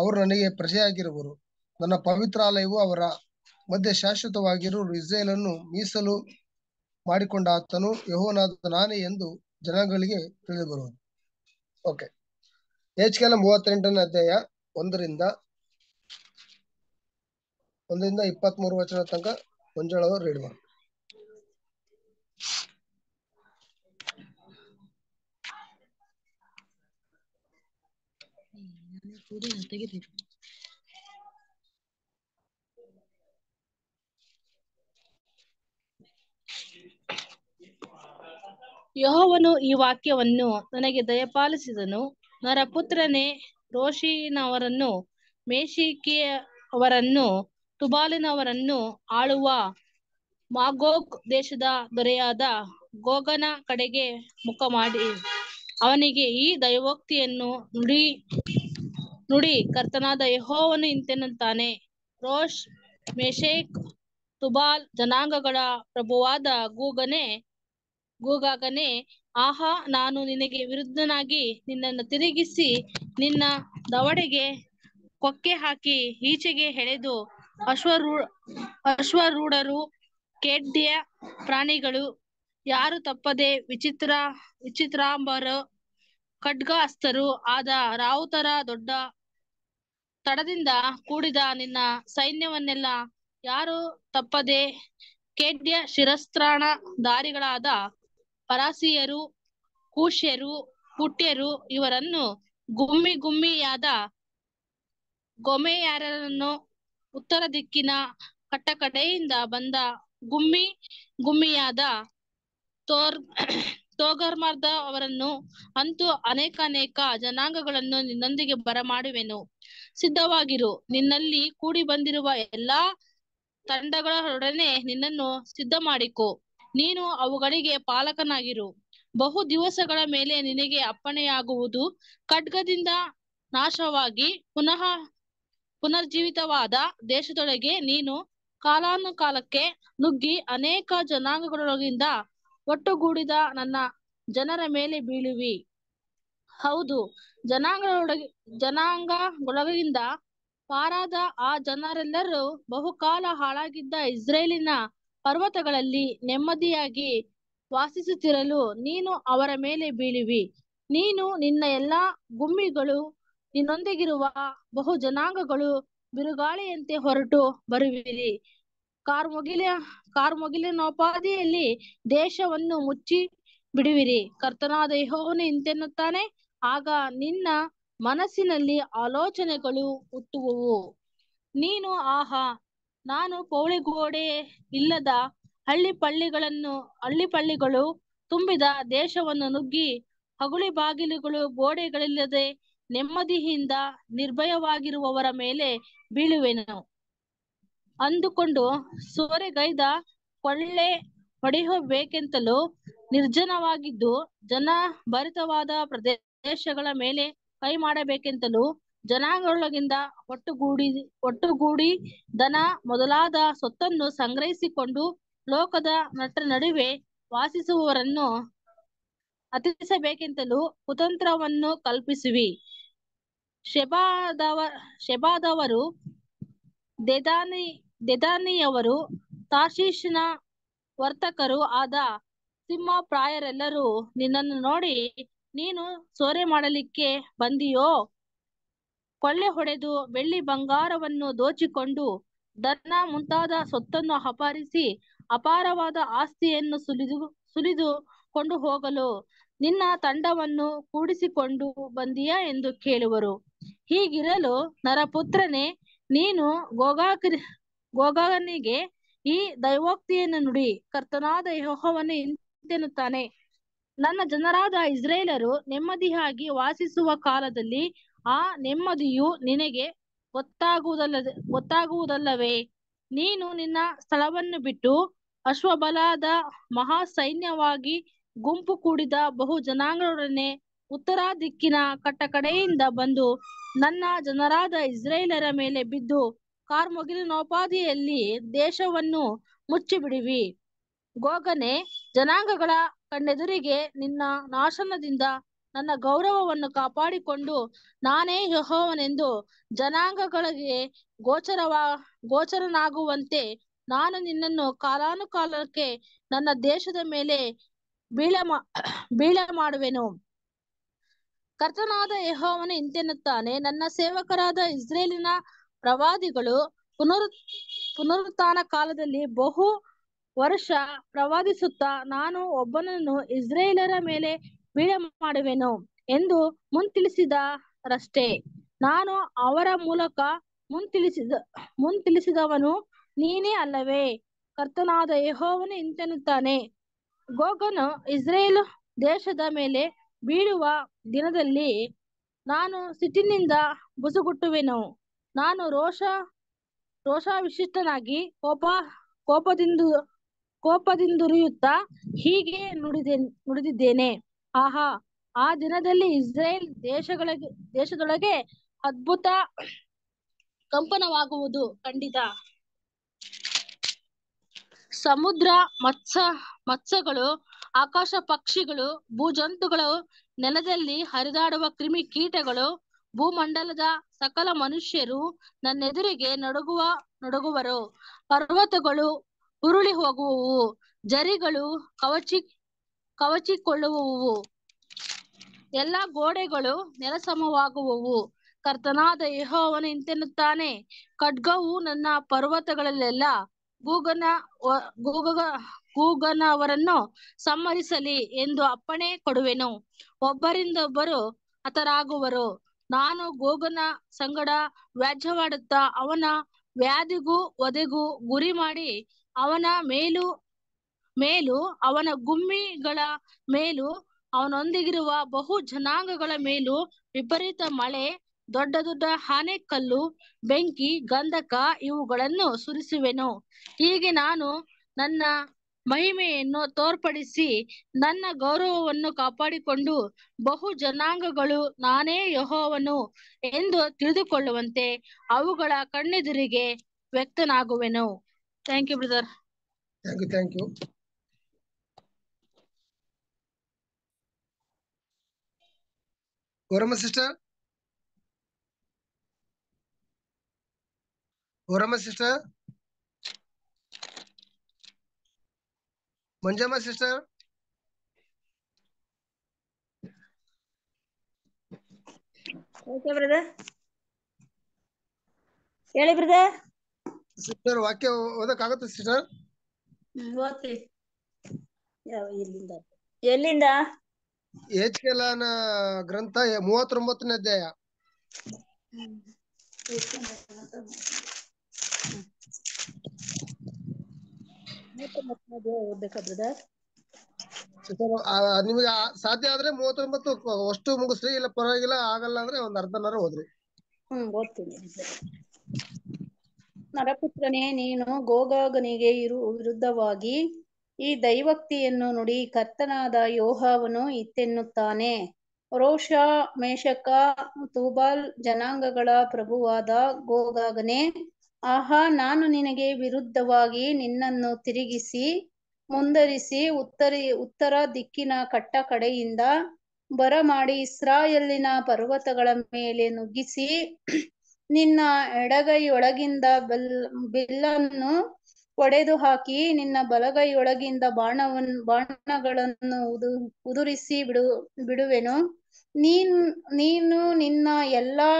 ಅವರು ನನಗೆ ಪ್ರಜೆಯಾಗಿರುವರು ನನ್ನ ಪವಿತ್ರಾಲಯವು ಅವರ ಮಧ್ಯೆ ಶಾಶ್ವತವಾಗಿರುವ ಇಸ್ರೇಲನ್ನು ಮೀಸಲು ಮಾಡಿಕೊಂಡ ಆತನು ಯಹೋನಾದ ನಾನೇ ಎಂದು ಜನಗಳಿಗೆ ತಿಳಿದು ಬರುವುದು ಓಕೆ ಕೆಲ ಮೂವತ್ತೆಂಟನೇ ಅಧ್ಯಾಯ ಒಂದರಿಂದ ಒಂದರಿಂದ ಇಪ್ಪತ್ತ್ ಮೂರು ವಚನ ತನಕ ಮುಂಜಾಳವರು ರೀಡ್ ಮಾಡಿ ಯಹೋವನು ಈ ವಾಕ್ಯವನ್ನು ನನಗೆ ದಯಪಾಲಿಸಿದನು ನರಪುತ್ರನೇ ರೋಷಿನವರನ್ನು ಮೇಷಿಕೆಯವರನ್ನು ತುಬಾಲಿನವರನ್ನು ಆಳುವ ಮಾಗೋಗ್ ದೇಶದ ದೊರೆಯಾದ ಗೋಗನ ಕಡೆಗೆ ಮುಖ ಮಾಡಿ ಅವನಿಗೆ ಈ ದೈವೋಕ್ತಿಯನ್ನು ನುಡಿ ನುಡಿ ಕರ್ತನಾದ ಯಹೋವನು ಇಂತೆನ್ನುತ್ತಾನೆ ರೋಷ್ ಮೇಷೇಕ್ ತುಬಾಲ್ ಜನಾಂಗಗಳ ಪ್ರಭುವಾದ ಗೂಗನೆ ಗೂಗಾಗನೆ ಆಹಾ ನಾನು ನಿನಗೆ ವಿರುದ್ಧನಾಗಿ ನಿನ್ನನ್ನು ತಿರುಗಿಸಿ ನಿನ್ನ ದವಡೆಗೆ ಕೊಕ್ಕೆ ಹಾಕಿ ಈಚೆಗೆ ಎಳೆದು ಅಶ್ವರೂ ಅಶ್ವರೂಢರು ಖೇಡ್ಯ ಪ್ರಾಣಿಗಳು ಯಾರು ತಪ್ಪದೆ ವಿಚಿತ್ರ ವಿಚಿತ್ರಾಂಬರು ಖಡ್ಗಾಸ್ತರು ಆದ ರಾವುತರ ದೊಡ್ಡ ತಡದಿಂದ ಕೂಡಿದ ನಿನ್ನ ಸೈನ್ಯವನ್ನೆಲ್ಲ ಯಾರು ತಪ್ಪದೆ ಖೇಡ್ಯ ಶಿರಸ್ತ್ರಾಣ ದಾರಿಗಳಾದ ಪರಾಸಿಯರು ಕೂಶ್ಯರು ಪುಟ್ಯರು ಇವರನ್ನು ಗುಮ್ಮಿ ಗುಮ್ಮಿಯಾದ ಗೊಮೆಯಾರರನ್ನು ಉತ್ತರ ದಿಕ್ಕಿನ ಕಟ್ಟಕಡೆಯಿಂದ ಬಂದ ಗುಮ್ಮಿ ಗುಮ್ಮಿಯಾದ ತೋರ್ ತೋಗರ್ಮರ್ದ ಅವರನ್ನು ಅಂತೂ ಅನೇಕ ಜನಾಂಗಗಳನ್ನು ನಿನ್ನೊಂದಿಗೆ ಬರಮಾಡುವೆನು ಸಿದ್ಧವಾಗಿರು ನಿನ್ನಲ್ಲಿ ಕೂಡಿ ಬಂದಿರುವ ಎಲ್ಲಾ ತಂಡಗಳೊಡನೆ ನಿನ್ನನ್ನು ಸಿದ್ಧ ಮಾಡಿಕೊ ನೀನು ಅವುಗಳಿಗೆ ಪಾಲಕನಾಗಿರು ಬಹು ದಿವಸಗಳ ಮೇಲೆ ನಿನಗೆ ಅಪ್ಪಣೆಯಾಗುವುದು ಖಡ್ಗದಿಂದ ನಾಶವಾಗಿ ಪುನಃ ಪುನರ್ಜೀವಿತವಾದ ದೇಶದೊಳಗೆ ನೀನು ಕಾಲಾನುಕಾಲಕ್ಕೆ ನುಗ್ಗಿ ಅನೇಕ ಜನಾಂಗಗಳೊಳಗಿಂದ ಒಟ್ಟುಗೂಡಿದ ನನ್ನ ಜನರ ಮೇಲೆ ಬೀಳುವಿ ಹೌದು ಜನಾಂಗಗಳೊಳಗೆ ಜನಾಂಗಗಳೊಳಗಿಂದ ಪಾರಾದ ಆ ಜನರೆಲ್ಲರೂ ಬಹುಕಾಲ ಹಾಳಾಗಿದ್ದ ಇಸ್ರೇಲಿನ ಪರ್ವತಗಳಲ್ಲಿ ನೆಮ್ಮದಿಯಾಗಿ ವಾಸಿಸುತ್ತಿರಲು ನೀನು ಅವರ ಮೇಲೆ ಬೀಳುವಿ ನೀನು ನಿನ್ನ ಎಲ್ಲಾ ಗುಮ್ಮಿಗಳು ನಿನ್ನೊಂದಿಗಿರುವ ಬಹು ಜನಾಂಗಗಳು ಬಿರುಗಾಳಿಯಂತೆ ಹೊರಟು ಬರುವಿರಿ. ಕಾರ್ಮೊಗಿಲ ಕಾರ್ಮೊಗಿಲಿನೋಪಾದಿಯಲ್ಲಿ ದೇಶವನ್ನು ಮುಚ್ಚಿ ಬಿಡುವಿರಿ. ಕರ್ತನಾದ ಯಹೋವನು ಇಂತೆನ್ನುತ್ತಾನೆ, ಆಗ ನಿನ್ನ ಮನಸ್ಸಿನಲ್ಲಿ ಆಲೋಚನೆಗಳು ಹುಟ್ಟುವವು. ನೀನು, ಆಹಾ, ನಾನು ಪೌಳಿಗೋಡೆ ಇಲ್ಲದ ಹಳ್ಳಿ ಹಳ್ಳಿ ಹಳ್ಳಿಪಳ್ಳಿಗಳು ತುಂಬಿದ ದೇಶವನ್ನು ನುಗ್ಗಿ, ಹಗುಳಿ ಬಾಗಿಲುಗಳು ಗೋಡೆಗಳಿಲ್ಲದೆ ನೆಮ್ಮದಿಯಿಂದ ನಿರ್ಭಯವಾಗಿರುವವರ ಮೇಲೆ ಬೀಳುವೆನು ಅಂದುಕೊಂಡು ಸೋರೆಗೈದ ಕೊಳ್ಳೆ ಹೊಡೆಯಬೇಕೆಂತಲೂ ನಿರ್ಜನವಾಗಿದ್ದು ಜನ ಭರಿತವಾದ ಪ್ರದೇಶಗಳ ಮೇಲೆ ಕೈ ಮಾಡಬೇಕೆಂತಲೂ ಜನಗಳೊಳಗಿಂದ ಒಟ್ಟುಗೂಡಿ ಒಟ್ಟುಗೂಡಿ ದನ ಮೊದಲಾದ ಸೊತ್ತನ್ನು ಸಂಗ್ರಹಿಸಿಕೊಂಡು ಲೋಕದ ನಟ ನಡುವೆ ವಾಸಿಸುವವರನ್ನು ಅತಿಸಬೇಕೆಂತಲೂ ಕುತಂತ್ರವನ್ನು ಕಲ್ಪಿಸುವಿ ಶೆಬಾದವ ಶೆಬಾದವರು ದೆದಾನಿ ದೆದಾನಿಯವರು ತಾಶೀಷನ ವರ್ತಕರು ಆದ ಪ್ರಾಯರೆಲ್ಲರೂ ನಿನ್ನನ್ನು ನೋಡಿ ನೀನು ಸೋರೆ ಮಾಡಲಿಕ್ಕೆ ಬಂದಿಯೋ ಕೊಳ್ಳೆ ಹೊಡೆದು ಬೆಳ್ಳಿ ಬಂಗಾರವನ್ನು ದೋಚಿಕೊಂಡು ದನ್ನ ಮುಂತಾದ ಸೊತ್ತನ್ನು ಅಪಹರಿಸಿ ಅಪಾರವಾದ ಆಸ್ತಿಯನ್ನು ಸುಲಿದು ಸುಲಿದು ಕೊಂಡು ಹೋಗಲು ನಿನ್ನ ತಂಡವನ್ನು ಕೂಡಿಸಿಕೊಂಡು ಬಂದಿಯಾ ಎಂದು ಕೇಳುವರು ಹೀಗಿರಲು ನರಪುತ್ರನೇ ನೀನು ಗೋಗಾಕ್ರಿ ಗೋಗಾನಿಗೆ ಈ ದೈವೋಕ್ತಿಯನ್ನು ನುಡಿ ಕರ್ತನಾದ ಯೋಹವನ್ನು ಎನ್ನುತ್ತಾನೆ ನನ್ನ ಜನರಾದ ಇಸ್ರೇಲರು ನೆಮ್ಮದಿಯಾಗಿ ವಾಸಿಸುವ ಕಾಲದಲ್ಲಿ ಆ ನೆಮ್ಮದಿಯು ನಿನಗೆ ಗೊತ್ತಾಗುವುದಲ್ಲದೆ ಗೊತ್ತಾಗುವುದಲ್ಲವೇ ನೀನು ನಿನ್ನ ಸ್ಥಳವನ್ನು ಬಿಟ್ಟು ಅಶ್ವಬಲದ ಮಹಾ ಸೈನ್ಯವಾಗಿ ಗುಂಪು ಕೂಡಿದ ಬಹು ಜನಾಂಗಗಳೊಡನೆ ಉತ್ತರ ದಿಕ್ಕಿನ ಕಟ್ಟಕಡೆಯಿಂದ ಬಂದು ನನ್ನ ಜನರಾದ ಇಸ್ರೇಲರ ಮೇಲೆ ಬಿದ್ದು ಕಾರ್ಮೊಗಿಲಿನೋಪಾದಿಯಲ್ಲಿ ದೇಶವನ್ನು ಮುಚ್ಚಿಬಿಡುವಿ ಗೋಗನೆ ಜನಾಂಗಗಳ ಕಣ್ಣೆದುರಿಗೆ ನಿನ್ನ ನಾಶನದಿಂದ ನನ್ನ ಗೌರವವನ್ನು ಕಾಪಾಡಿಕೊಂಡು ನಾನೇ ಯಹೋವನೆಂದು ಜನಾಂಗಗಳಿಗೆ ಗೋಚರವ ಗೋಚರನಾಗುವಂತೆ ನಾನು ನಿನ್ನನ್ನು ಕಾಲಾನುಕಾಲಕ್ಕೆ ನನ್ನ ದೇಶದ ಮೇಲೆ ಬೀಳ ಬೀಳ ಮಾಡುವೆನು ಕರ್ತನಾದ ಯಹೋವನು ಇಂತೆನ್ನುತ್ತಾನೆ ನನ್ನ ಸೇವಕರಾದ ಇಸ್ರೇಲಿನ ಪ್ರವಾದಿಗಳು ಪುನರ್ ಪುನರುತ್ಥಾನ ಕಾಲದಲ್ಲಿ ಬಹು ವರ್ಷ ಪ್ರವಾದಿಸುತ್ತಾ ನಾನು ಒಬ್ಬನನ್ನು ಇಸ್ರೇಲರ ಮೇಲೆ ಬೀಳ ಮಾಡುವೆನು ಎಂದು ಮುಂತಿಳಿಸಿದ ರಷ್ಟೇ ನಾನು ಅವರ ಮೂಲಕ ಮುಂತಿಳಿಸಿದ ಮುಂತಿಳಿಸಿದವನು ನೀನೇ ಅಲ್ಲವೇ ಕರ್ತನಾದ ಯಹೋವನು ಇಂತೆನ್ನುತ್ತಾನೆ ಗೋಗನು ಇಸ್ರೇಲ್ ದೇಶದ ಮೇಲೆ ಬೀಳುವ ದಿನದಲ್ಲಿ ನಾನು ಸಿಟ್ಟಿನಿಂದ ಬುಸುಗುಟ್ಟುವೆನು ನಾನು ರೋಷ ರೋಷಾವಿಶಿಷ್ಟನಾಗಿ ಕೋಪ ಕೋಪದಿಂದ ಕೋಪದಿಂದರಿಯುತ್ತಾ ಹೀಗೆ ನುಡಿದೆ ನುಡಿದಿದ್ದೇನೆ ಆಹಾ ಆ ದಿನದಲ್ಲಿ ಇಸ್ರೇಲ್ ದೇಶಗಳ ದೇಶದೊಳಗೆ ಅದ್ಭುತ ಕಂಪನವಾಗುವುದು ಖಂಡಿತ ಸಮುದ್ರ ಮತ್ಸ ಮತ್ಸ್ಯಗಳು ಆಕಾಶ ಪಕ್ಷಿಗಳು ಭೂಜಂತುಗಳು ನೆಲದಲ್ಲಿ ಹರಿದಾಡುವ ಕ್ರಿಮಿ ಕೀಟಗಳು ಭೂಮಂಡಲದ ಸಕಲ ಮನುಷ್ಯರು ನನ್ನೆದುರಿಗೆ ನಡುಗುವ ನಡುಗುವರು ಪರ್ವತಗಳು ಉರುಳಿ ಹೋಗುವವು ಜರಿಗಳು ಕವಚಿ ಕವಚಿಕೊಳ್ಳುವವು ಎಲ್ಲಾ ಗೋಡೆಗಳು ನೆಲಸಮವಾಗುವವು ಕರ್ತನಾದ ಯಹೋವನ ಇಂತೆನ್ನುತ್ತಾನೆ ಖಡ್ಗವು ನನ್ನ ಪರ್ವತಗಳಲ್ಲೆಲ್ಲ ಗೂಗನ ಗೂಗ ಕೂಗನ ಅವರನ್ನು ಸಂಹರಿಸಲಿ ಎಂದು ಅಪ್ಪಣೆ ಕೊಡುವೆನು ಒಬ್ಬರಿಂದೊಬ್ಬರು ಹತರಾಗುವರು ನಾನು ಗೋಗನ ಸಂಗಡ ವ್ಯಾಜ್ಯವಾಡುತ್ತಾ ಅವನ ವ್ಯಾಧಿಗೂ ಒದೆಗೂ ಗುರಿ ಮಾಡಿ ಅವನ ಮೇಲೂ ಮೇಲೂ ಅವನ ಗುಮ್ಮಿಗಳ ಮೇಲೂ ಅವನೊಂದಿಗಿರುವ ಬಹು ಜನಾಂಗಗಳ ಮೇಲೂ ವಿಪರೀತ ಮಳೆ ದೊಡ್ಡ ದೊಡ್ಡ ಆನೆಕಲ್ಲು ಬೆಂಕಿ ಗಂಧಕ ಇವುಗಳನ್ನು ಸುರಿಸುವೆನು ಹೀಗೆ ನಾನು ನನ್ನ ಮಹಿಮೆಯನ್ನು ತೋರ್ಪಡಿಸಿ ನನ್ನ ಗೌರವವನ್ನು ಕಾಪಾಡಿಕೊಂಡು ಬಹು ಜನಾಂಗಗಳು ನಾನೇ ಯಹೋವನು ಎಂದು ತಿಳಿದುಕೊಳ್ಳುವಂತೆ ಅವುಗಳ ಕಣ್ಣೆದುರಿಗೆ ವ್ಯಕ್ತನಾಗುವೆನು thank you brother sister Manjamma sister ಹೇಳಿ ಬ್ರದರ್ ಸಿಸ್ಟರ್ ವಾಕ್ಯ ಓದಕ್ಕಾಗತ್ತೆ ಸಿಸ್ಟರ್ ಎಲ್ಲಿಂದ ಎಲ್ಲಿಂದ ಯೆಹೆಜ್ಕೇಲನ ಗ್ರಂಥ ಮೂವತ್ತೊಂಬತ್ತನೇ ಅಧ್ಯಾಯ ನಿಮ್ಗೆ ಸಾಧ್ಯ ಆದ್ರೆ ಮೂವತ್ತೊಂಬತ್ತು ಅಷ್ಟು ಮುಗಿಸ್ರಿ ಇಲ್ಲ ಪರವಾಗಿಲ್ಲ ಆಗಲ್ಲ ಅಂದ್ರೆ ಒಂದ್ ಅರ್ಧನಾರ ಓದ್ರಿ ಹ್ಮ್ ಓದ್ತೀನಿ ನರಪುತ್ರನೇ ನೀನು ಗೋಗಾಗನಿಗೆ ಇರು ವಿರುದ್ಧವಾಗಿ ಈ ದೈವಕ್ತಿಯನ್ನು ನುಡಿ ಕರ್ತನಾದ ಯೋಹಾವನು ಇತ್ತೆನ್ನುತ್ತಾನೆ ರೋಷ ಮೇಷಕ ತೂಬಾಲ್ ಜನಾಂಗಗಳ ಪ್ರಭುವಾದ ಗೋಗಾಗನೇ ಆಹಾ ನಾನು ನಿನಗೆ ವಿರುದ್ಧವಾಗಿ ನಿನ್ನನ್ನು ತಿರುಗಿಸಿ ಮುಂದರಿಸಿ ಉತ್ತರಿ ಉತ್ತರ ದಿಕ್ಕಿನ ಕಟ್ಟ ಕಡೆಯಿಂದ ಬರಮಾಡಿ ಇಸ್ರಾಯಲ್ಲಿನ ಪರ್ವತಗಳ ಮೇಲೆ ನುಗ್ಗಿಸಿ ನಿನ್ನ ಎಡಗೈಯೊಳಗಿಂದ ಬೆಲ್ ಬಿಲ್ಲನ್ನು ಒಡೆದು ಹಾಕಿ ನಿನ್ನ ಬಲಗೈಯೊಳಗಿಂದ ಬಾಣವನ್ನು ಬಾಣಗಳನ್ನು ಉದು ಉದುರಿಸಿ ಬಿಡು ಬಿಡುವೆನು ನೀನ್ ನೀನು ನಿನ್ನ ಎಲ್ಲಾ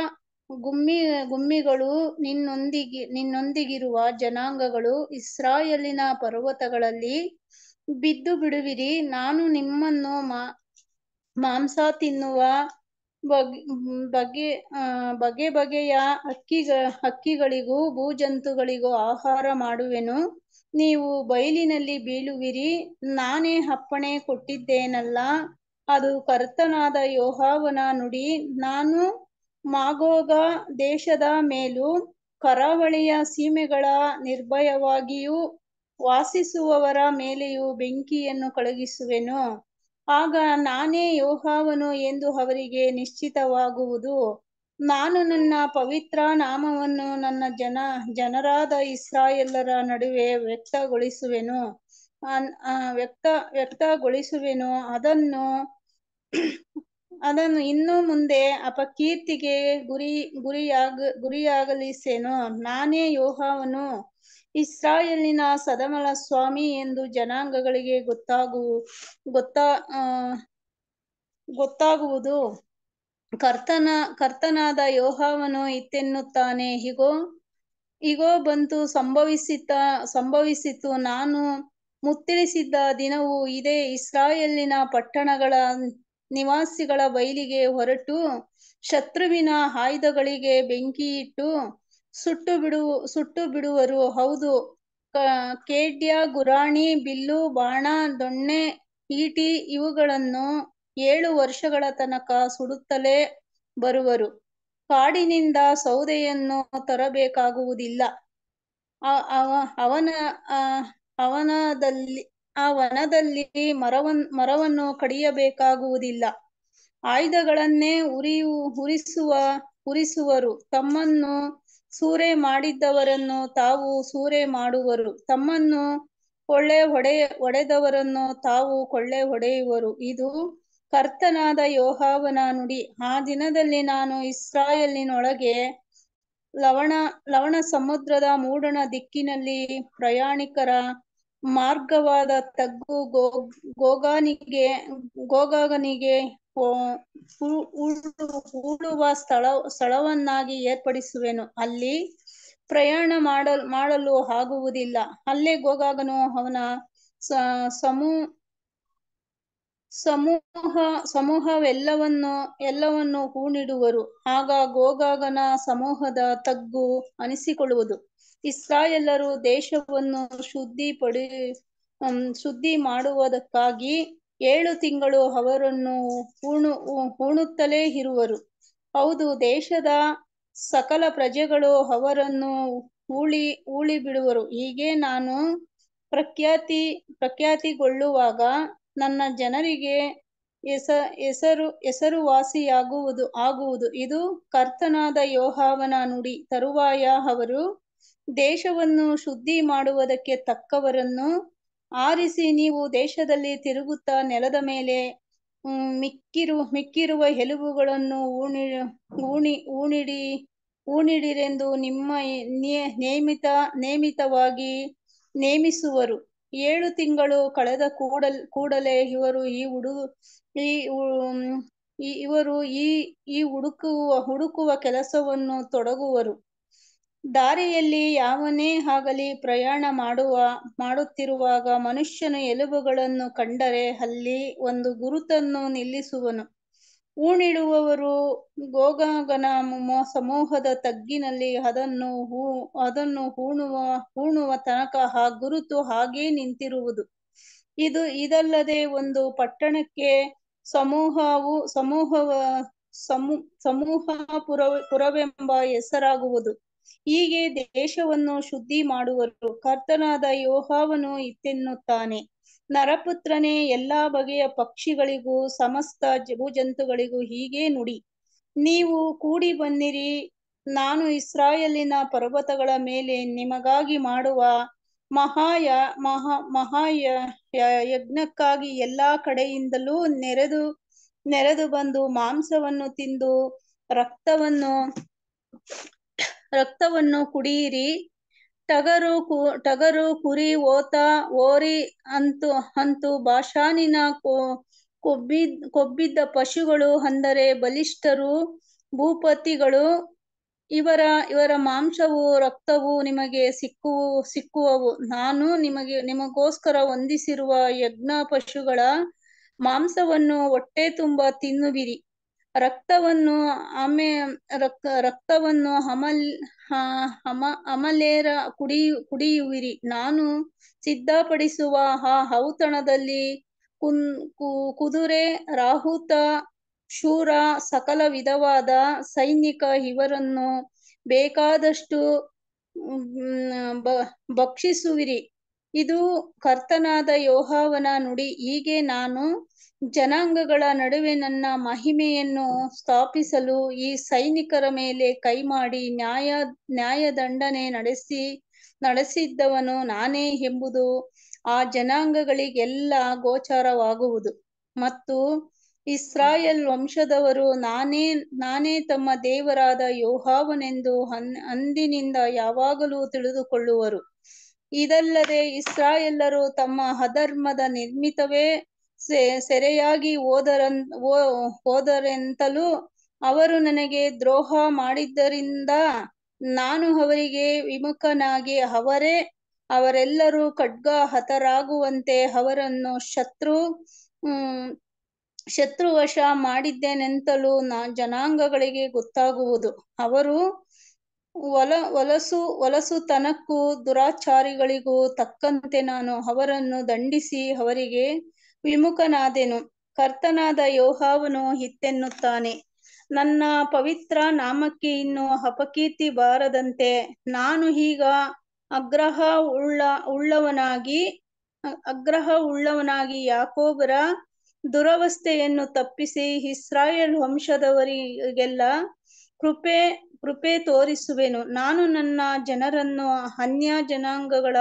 ಗುಮ್ಮಿ ಗುಮ್ಮಿಗಳು ನಿನ್ನೊಂದಿಗೆ ನಿನ್ನೊಂದಿಗಿರುವ ಜನಾಂಗಗಳು ಇಸ್ರಾಯಲಿನ ಪರ್ವತಗಳಲ್ಲಿ ಬಿದ್ದು ಬಿಡುವಿರಿ ನಾನು ನಿಮ್ಮನ್ನು ಮಾಂಸ ತಿನ್ನುವ ಬಗೆ ಬಗೆ ಬಗೆಯ ಹಕ್ಕಿಗ ಹಕ್ಕಿಗಳಿಗೂ ಭೂಜಂತುಗಳಿಗೂ ಆಹಾರ ಮಾಡುವೆನು ನೀವು ಬಯಲಿನಲ್ಲಿ ಬೀಳುವಿರಿ ನಾನೇ ಅಪ್ಪಣೆ ಕೊಟ್ಟಿದ್ದೇನಲ್ಲ ಅದು ಕರ್ತನಾದ ಯೋಹಾವನ ನುಡಿ ನಾನು ಮಾಗೋಗ ದೇಶದ ಮೇಲೂ ಕರಾವಳಿಯ ಸೀಮೆಗಳ ನಿರ್ಭಯವಾಗಿಯೂ ವಾಸಿಸುವವರ ಮೇಲೆಯೂ ಬೆಂಕಿಯನ್ನು ಕಳುಗಿಸುವೆನು ಆಗ ನಾನೇ ಯೋಹಾವನು ಎಂದು ಅವರಿಗೆ ನಿಶ್ಚಿತವಾಗುವುದು ನಾನು ನನ್ನ ಪವಿತ್ರ ನಾಮವನ್ನು ನನ್ನ ಜನ ಜನರಾದ ಇಸ್ರಾಯೇಲರ ನಡುವೆ ವ್ಯಕ್ತಗೊಳಿಸುವೆನು ವ್ಯಕ್ತ ವ್ಯಕ್ತಗೊಳಿಸುವೆನು ಅದನ್ನು ಅದನ್ನು ಇನ್ನು ಮುಂದೆ ಅಪಕೀರ್ತಿಗೆ ಗುರಿ ಗುರಿಯಾಗ ಗುರಿಯಾಗಲಿಸೇನು ನಾನೇ ಯೋಹಾವನು ಇಸ್ರಾಯೇಲಿನ ಸದಮಲ ಸ್ವಾಮಿ ಎಂದು ಜನಾಂಗಗಳಿಗೆ ಗೊತ್ತಾಗುವ ಗೊತ್ತಾ ಗೊತ್ತಾಗುವುದು ಕರ್ತನ ಕರ್ತನಾದ ಯೋಹವನು ಇತ್ತೆನ್ನುತ್ತಾನೆ ಹೀಗೋ ಹೀಗೋ ಬಂತು ಸಂಭವಿಸಿತ ಸಂಭವಿಸಿತು ನಾನು ಮುತ್ತಿಳಿಸಿದ್ದ ದಿನವು ಇದೇ ಇಸ್ರಾಯೇಲಿನ ಪಟ್ಟಣಗಳ ನಿವಾಸಿಗಳ ಬೈಲಿಗೆ ಹೊರಟು ಶತ್ರುವಿನ ಆಯುಧಗಳಿಗೆ ಇಟ್ಟು ಸುಟ್ಟು ಬಿಡು ಸುಟ್ಟು ಬಿಡುವರು ಹೌದು ಕೇಡ್ಯ ಗುರಾಣಿ ಬಿಲ್ಲು ಬಾಣ ದೊಣ್ಣೆ ಈಟಿ ಇವುಗಳನ್ನು ಏಳು ವರ್ಷಗಳ ತನಕ ಸುಡುತ್ತಲೇ ಬರುವರು ಕಾಡಿನಿಂದ ಸೌದೆಯನ್ನು ತರಬೇಕಾಗುವುದಿಲ್ಲ ಅವನ ಅವನದಲ್ಲಿ ಆ ವನದಲ್ಲಿ ಮರವನ್ ಮರವನ್ನು ಕಡಿಯಬೇಕಾಗುವುದಿಲ್ಲ ಆಯುಧಗಳನ್ನೇ ಉರಿಯು ಉರಿಸುವ ಉರಿಸುವರು ತಮ್ಮನ್ನು ಸೂರೆ ಮಾಡಿದ್ದವರನ್ನು ತಾವು ಸೂರೆ ಮಾಡುವರು ತಮ್ಮನ್ನು ಕೊಳ್ಳೆ ಹೊಡೆ ಒಡೆದವರನ್ನು ತಾವು ಕೊಳ್ಳೆ ಹೊಡೆಯುವರು ಇದು ಕರ್ತನಾದ ಯೋಹಾವನ ನುಡಿ ಆ ದಿನದಲ್ಲಿ ನಾನು ಇಸ್ರಾಯಲ್ಲಿನೊಳಗೆ ಲವಣ ಲವಣ ಸಮುದ್ರದ ಮೂಡಣ ದಿಕ್ಕಿನಲ್ಲಿ ಪ್ರಯಾಣಿಕರ ಮಾರ್ಗವಾದ ತಗ್ಗು ಗೋಗಾನಿಗೆ ಗೋಗಾಗನಿಗೆ ಹೂಳುವ ಸ್ಥಳ ಸ್ಥಳವನ್ನಾಗಿ ಏರ್ಪಡಿಸುವೆನು ಅಲ್ಲಿ ಪ್ರಯಾಣ ಮಾಡಲು ಮಾಡಲು ಆಗುವುದಿಲ್ಲ ಅಲ್ಲೇ ಗೋಗಾಗನು ಅವನ ಸಮೂ ಸಮೂಹ ಸಮೂಹವೆಲ್ಲವನ್ನು ಎಲ್ಲವನ್ನು ಹೂಣಿಡುವರು ಆಗ ಗೋಗಾಗನ ಸಮೂಹದ ತಗ್ಗು ಅನಿಸಿಕೊಳ್ಳುವುದು ಎಲ್ಲರು ದೇಶವನ್ನು ಶುದ್ಧಿ ಪಡಿ ಶುದ್ಧಿ ಮಾಡುವುದಕ್ಕಾಗಿ ಏಳು ತಿಂಗಳು ಅವರನ್ನು ಹೂಣು ಹೂಣುತ್ತಲೇ ಇರುವರು ಹೌದು ದೇಶದ ಸಕಲ ಪ್ರಜೆಗಳು ಅವರನ್ನು ಹೂಳಿ ಹೂಳಿ ಬಿಡುವರು ಹೀಗೆ ನಾನು ಪ್ರಖ್ಯಾತಿ ಪ್ರಖ್ಯಾತಿಗೊಳ್ಳುವಾಗ ನನ್ನ ಜನರಿಗೆ ಎಸ ಹೆಸರು ಹೆಸರುವಾಸಿಯಾಗುವುದು ಆಗುವುದು ಇದು ಕರ್ತನಾದ ಯೋಹಾವನ ನುಡಿ ತರುವಾಯ ಅವರು ದೇಶವನ್ನು ಶುದ್ಧಿ ಮಾಡುವುದಕ್ಕೆ ತಕ್ಕವರನ್ನು ಆರಿಸಿ ನೀವು ದೇಶದಲ್ಲಿ ತಿರುಗುತ್ತಾ ನೆಲದ ಮೇಲೆ ಮಿಕ್ಕಿರು ಮಿಕ್ಕಿರುವ ಎಲುಬುಗಳನ್ನು ಊಣಿ ಊಣಿ ಊಣಿಡಿ ಊಣಿಡಿರೆಂದು ನಿಮ್ಮ ನೇಮಿತ ನೇಮಿತವಾಗಿ ನೇಮಿಸುವರು ಏಳು ತಿಂಗಳು ಕಳೆದ ಕೂಡಲ್ ಕೂಡಲೇ ಇವರು ಈ ಹುಡು ಈ ಇವರು ಈ ಈ ಹುಡುಕುವ ಹುಡುಕುವ ಕೆಲಸವನ್ನು ತೊಡಗುವರು ದಾರಿಯಲ್ಲಿ ಯಾವನೇ ಆಗಲಿ ಪ್ರಯಾಣ ಮಾಡುವ ಮಾಡುತ್ತಿರುವಾಗ ಮನುಷ್ಯನ ಎಲುಬುಗಳನ್ನು ಕಂಡರೆ ಅಲ್ಲಿ ಒಂದು ಗುರುತನ್ನು ನಿಲ್ಲಿಸುವನು ಹೂಣಿಡುವವರು ಗೋಗಗನ ಸಮೂಹದ ತಗ್ಗಿನಲ್ಲಿ ಅದನ್ನು ಹೂ ಅದನ್ನು ಹೂಣುವ ಹೂಣುವ ತನಕ ಹಾ ಗುರುತು ಹಾಗೇ ನಿಂತಿರುವುದು ಇದು ಇದಲ್ಲದೆ ಒಂದು ಪಟ್ಟಣಕ್ಕೆ ಸಮೂಹವು ಸಮೂಹವ ಸಮೂ ಸಮೂಹ ಪುರ ಪುರವೆಂಬ ಹೆಸರಾಗುವುದು ಹೀಗೆ ದೇಶವನ್ನು ಶುದ್ಧಿ ಮಾಡುವರು ಕರ್ತನಾದ ಯೋಹಾವನು ಇತ್ತೆನ್ನುತ್ತಾನೆ ನರಪುತ್ರನೇ ಎಲ್ಲಾ ಬಗೆಯ ಪಕ್ಷಿಗಳಿಗೂ ಸಮಸ್ತ ಜಂತುಗಳಿಗೂ ಹೀಗೆ ನುಡಿ ನೀವು ಕೂಡಿ ಬಂದಿರಿ ನಾನು ಇಸ್ರಾಯೇಲಿನ ಪರ್ವತಗಳ ಮೇಲೆ ನಿಮಗಾಗಿ ಮಾಡುವ ಮಹಾಯ ಮಹಾ ಮಹಾಯ ಯಜ್ಞಕ್ಕಾಗಿ ಎಲ್ಲಾ ಕಡೆಯಿಂದಲೂ ನೆರೆದು ನೆರೆದು ಬಂದು ಮಾಂಸವನ್ನು ತಿಂದು ರಕ್ತವನ್ನು ರಕ್ತವನ್ನು ಕುಡಿಯಿರಿ ಟಗರು ಕು ಟಗರು ಕುರಿ ಓತ ಓರಿ ಅಂತು ಅಂತು ಭಾಷಾನಿನ ಕೊಬ್ಬಿದ್ ಕೊಬ್ಬಿದ್ದ ಪಶುಗಳು ಅಂದರೆ ಬಲಿಷ್ಠರು ಭೂಪತಿಗಳು ಇವರ ಇವರ ಮಾಂಸವು ರಕ್ತವು ನಿಮಗೆ ಸಿಕ್ಕುವು ಸಿಕ್ಕುವವು ನಾನು ನಿಮಗೆ ನಿಮಗೋಸ್ಕರ ಹೊಂದಿಸಿರುವ ಯಜ್ಞ ಪಶುಗಳ ಮಾಂಸವನ್ನು ಹೊಟ್ಟೆ ತುಂಬ ತಿನ್ನುವಿರಿ ರಕ್ತವನ್ನು ಆಮೆ ರಕ್ತ ರಕ್ತವನ್ನು ಹಮಲ್ ಹಮ ಅಮಲೇರ ಕುಡಿಯು ಕುಡಿಯುವಿರಿ ನಾನು ಸಿದ್ಧಪಡಿಸುವ ಆ ಔತಣದಲ್ಲಿ ಕುನ್ ಕುದುರೆ ರಾಹುತ ಶೂರ ಸಕಲ ವಿಧವಾದ ಸೈನಿಕ ಇವರನ್ನು ಬೇಕಾದಷ್ಟು ಭಕ್ಷಿಸುವಿರಿ ಇದು ಕರ್ತನಾದ ಯೋಹಾವನ ನುಡಿ ಹೀಗೆ ನಾನು ಜನಾಂಗಗಳ ನಡುವೆ ನನ್ನ ಮಹಿಮೆಯನ್ನು ಸ್ಥಾಪಿಸಲು ಈ ಸೈನಿಕರ ಮೇಲೆ ಕೈ ಮಾಡಿ ನ್ಯಾಯ ನ್ಯಾಯದಂಡನೆ ನಡೆಸಿ ನಡೆಸಿದ್ದವನು ನಾನೇ ಎಂಬುದು ಆ ಜನಾಂಗಗಳಿಗೆಲ್ಲ ಗೋಚಾರವಾಗುವುದು ಮತ್ತು ಇಸ್ರಾಯೇಲ್ ವಂಶದವರು ನಾನೇ ನಾನೇ ತಮ್ಮ ದೇವರಾದ ಯೋಹಾವನೆಂದು ಅಂದಿನಿಂದ ಯಾವಾಗಲೂ ತಿಳಿದುಕೊಳ್ಳುವರು ಇದಲ್ಲದೆ ಇಸ್ರಾಯೆಲ್ಲರು ತಮ್ಮ ಅಧರ್ಮದ ನಿರ್ಮಿತವೇ ಸೆರೆಯಾಗಿ ಹೋದರನ್ ಹೋದರೆಂತಲೂ ಅವರು ನನಗೆ ದ್ರೋಹ ಮಾಡಿದ್ದರಿಂದ ನಾನು ಅವರಿಗೆ ವಿಮುಖನಾಗಿ ಅವರೇ ಅವರೆಲ್ಲರೂ ಖಡ್ಗ ಹತರಾಗುವಂತೆ ಅವರನ್ನು ಶತ್ರು ಶತ್ರುವಶ ಮಾಡಿದ್ದೇನೆಂತಲೂ ನಾ ಜನಾಂಗಗಳಿಗೆ ಗೊತ್ತಾಗುವುದು ಅವರು ಒಲ ಒಲಸು ತನಕ್ಕೂ ದುರಾಚಾರಿಗಳಿಗೂ ತಕ್ಕಂತೆ ನಾನು ಅವರನ್ನು ದಂಡಿಸಿ ಅವರಿಗೆ ವಿಮುಖನಾದೆನು ಕರ್ತನಾದ ಯೋಹಾವನು ಹಿತ್ತೆನ್ನುತ್ತಾನೆ ನನ್ನ ಪವಿತ್ರ ನಾಮಕ್ಕೆ ಇನ್ನು ಅಪಕೀರ್ತಿ ಬಾರದಂತೆ ನಾನು ಈಗ ಅಗ್ರಹ ಉಳ್ಳ ಉಳ್ಳವನಾಗಿ ಅಗ್ರಹ ಉಳ್ಳವನಾಗಿ ಯಾಕೋಬರ ದುರವಸ್ಥೆಯನ್ನು ತಪ್ಪಿಸಿ ಇಸ್ರಾಯೇಲ್ ವಂಶದವರಿಗೆಲ್ಲ ಕೃಪೆ ಕೃಪೆ ತೋರಿಸುವೆನು ನಾನು ನನ್ನ ಜನರನ್ನು ಅನ್ಯ ಜನಾಂಗಗಳ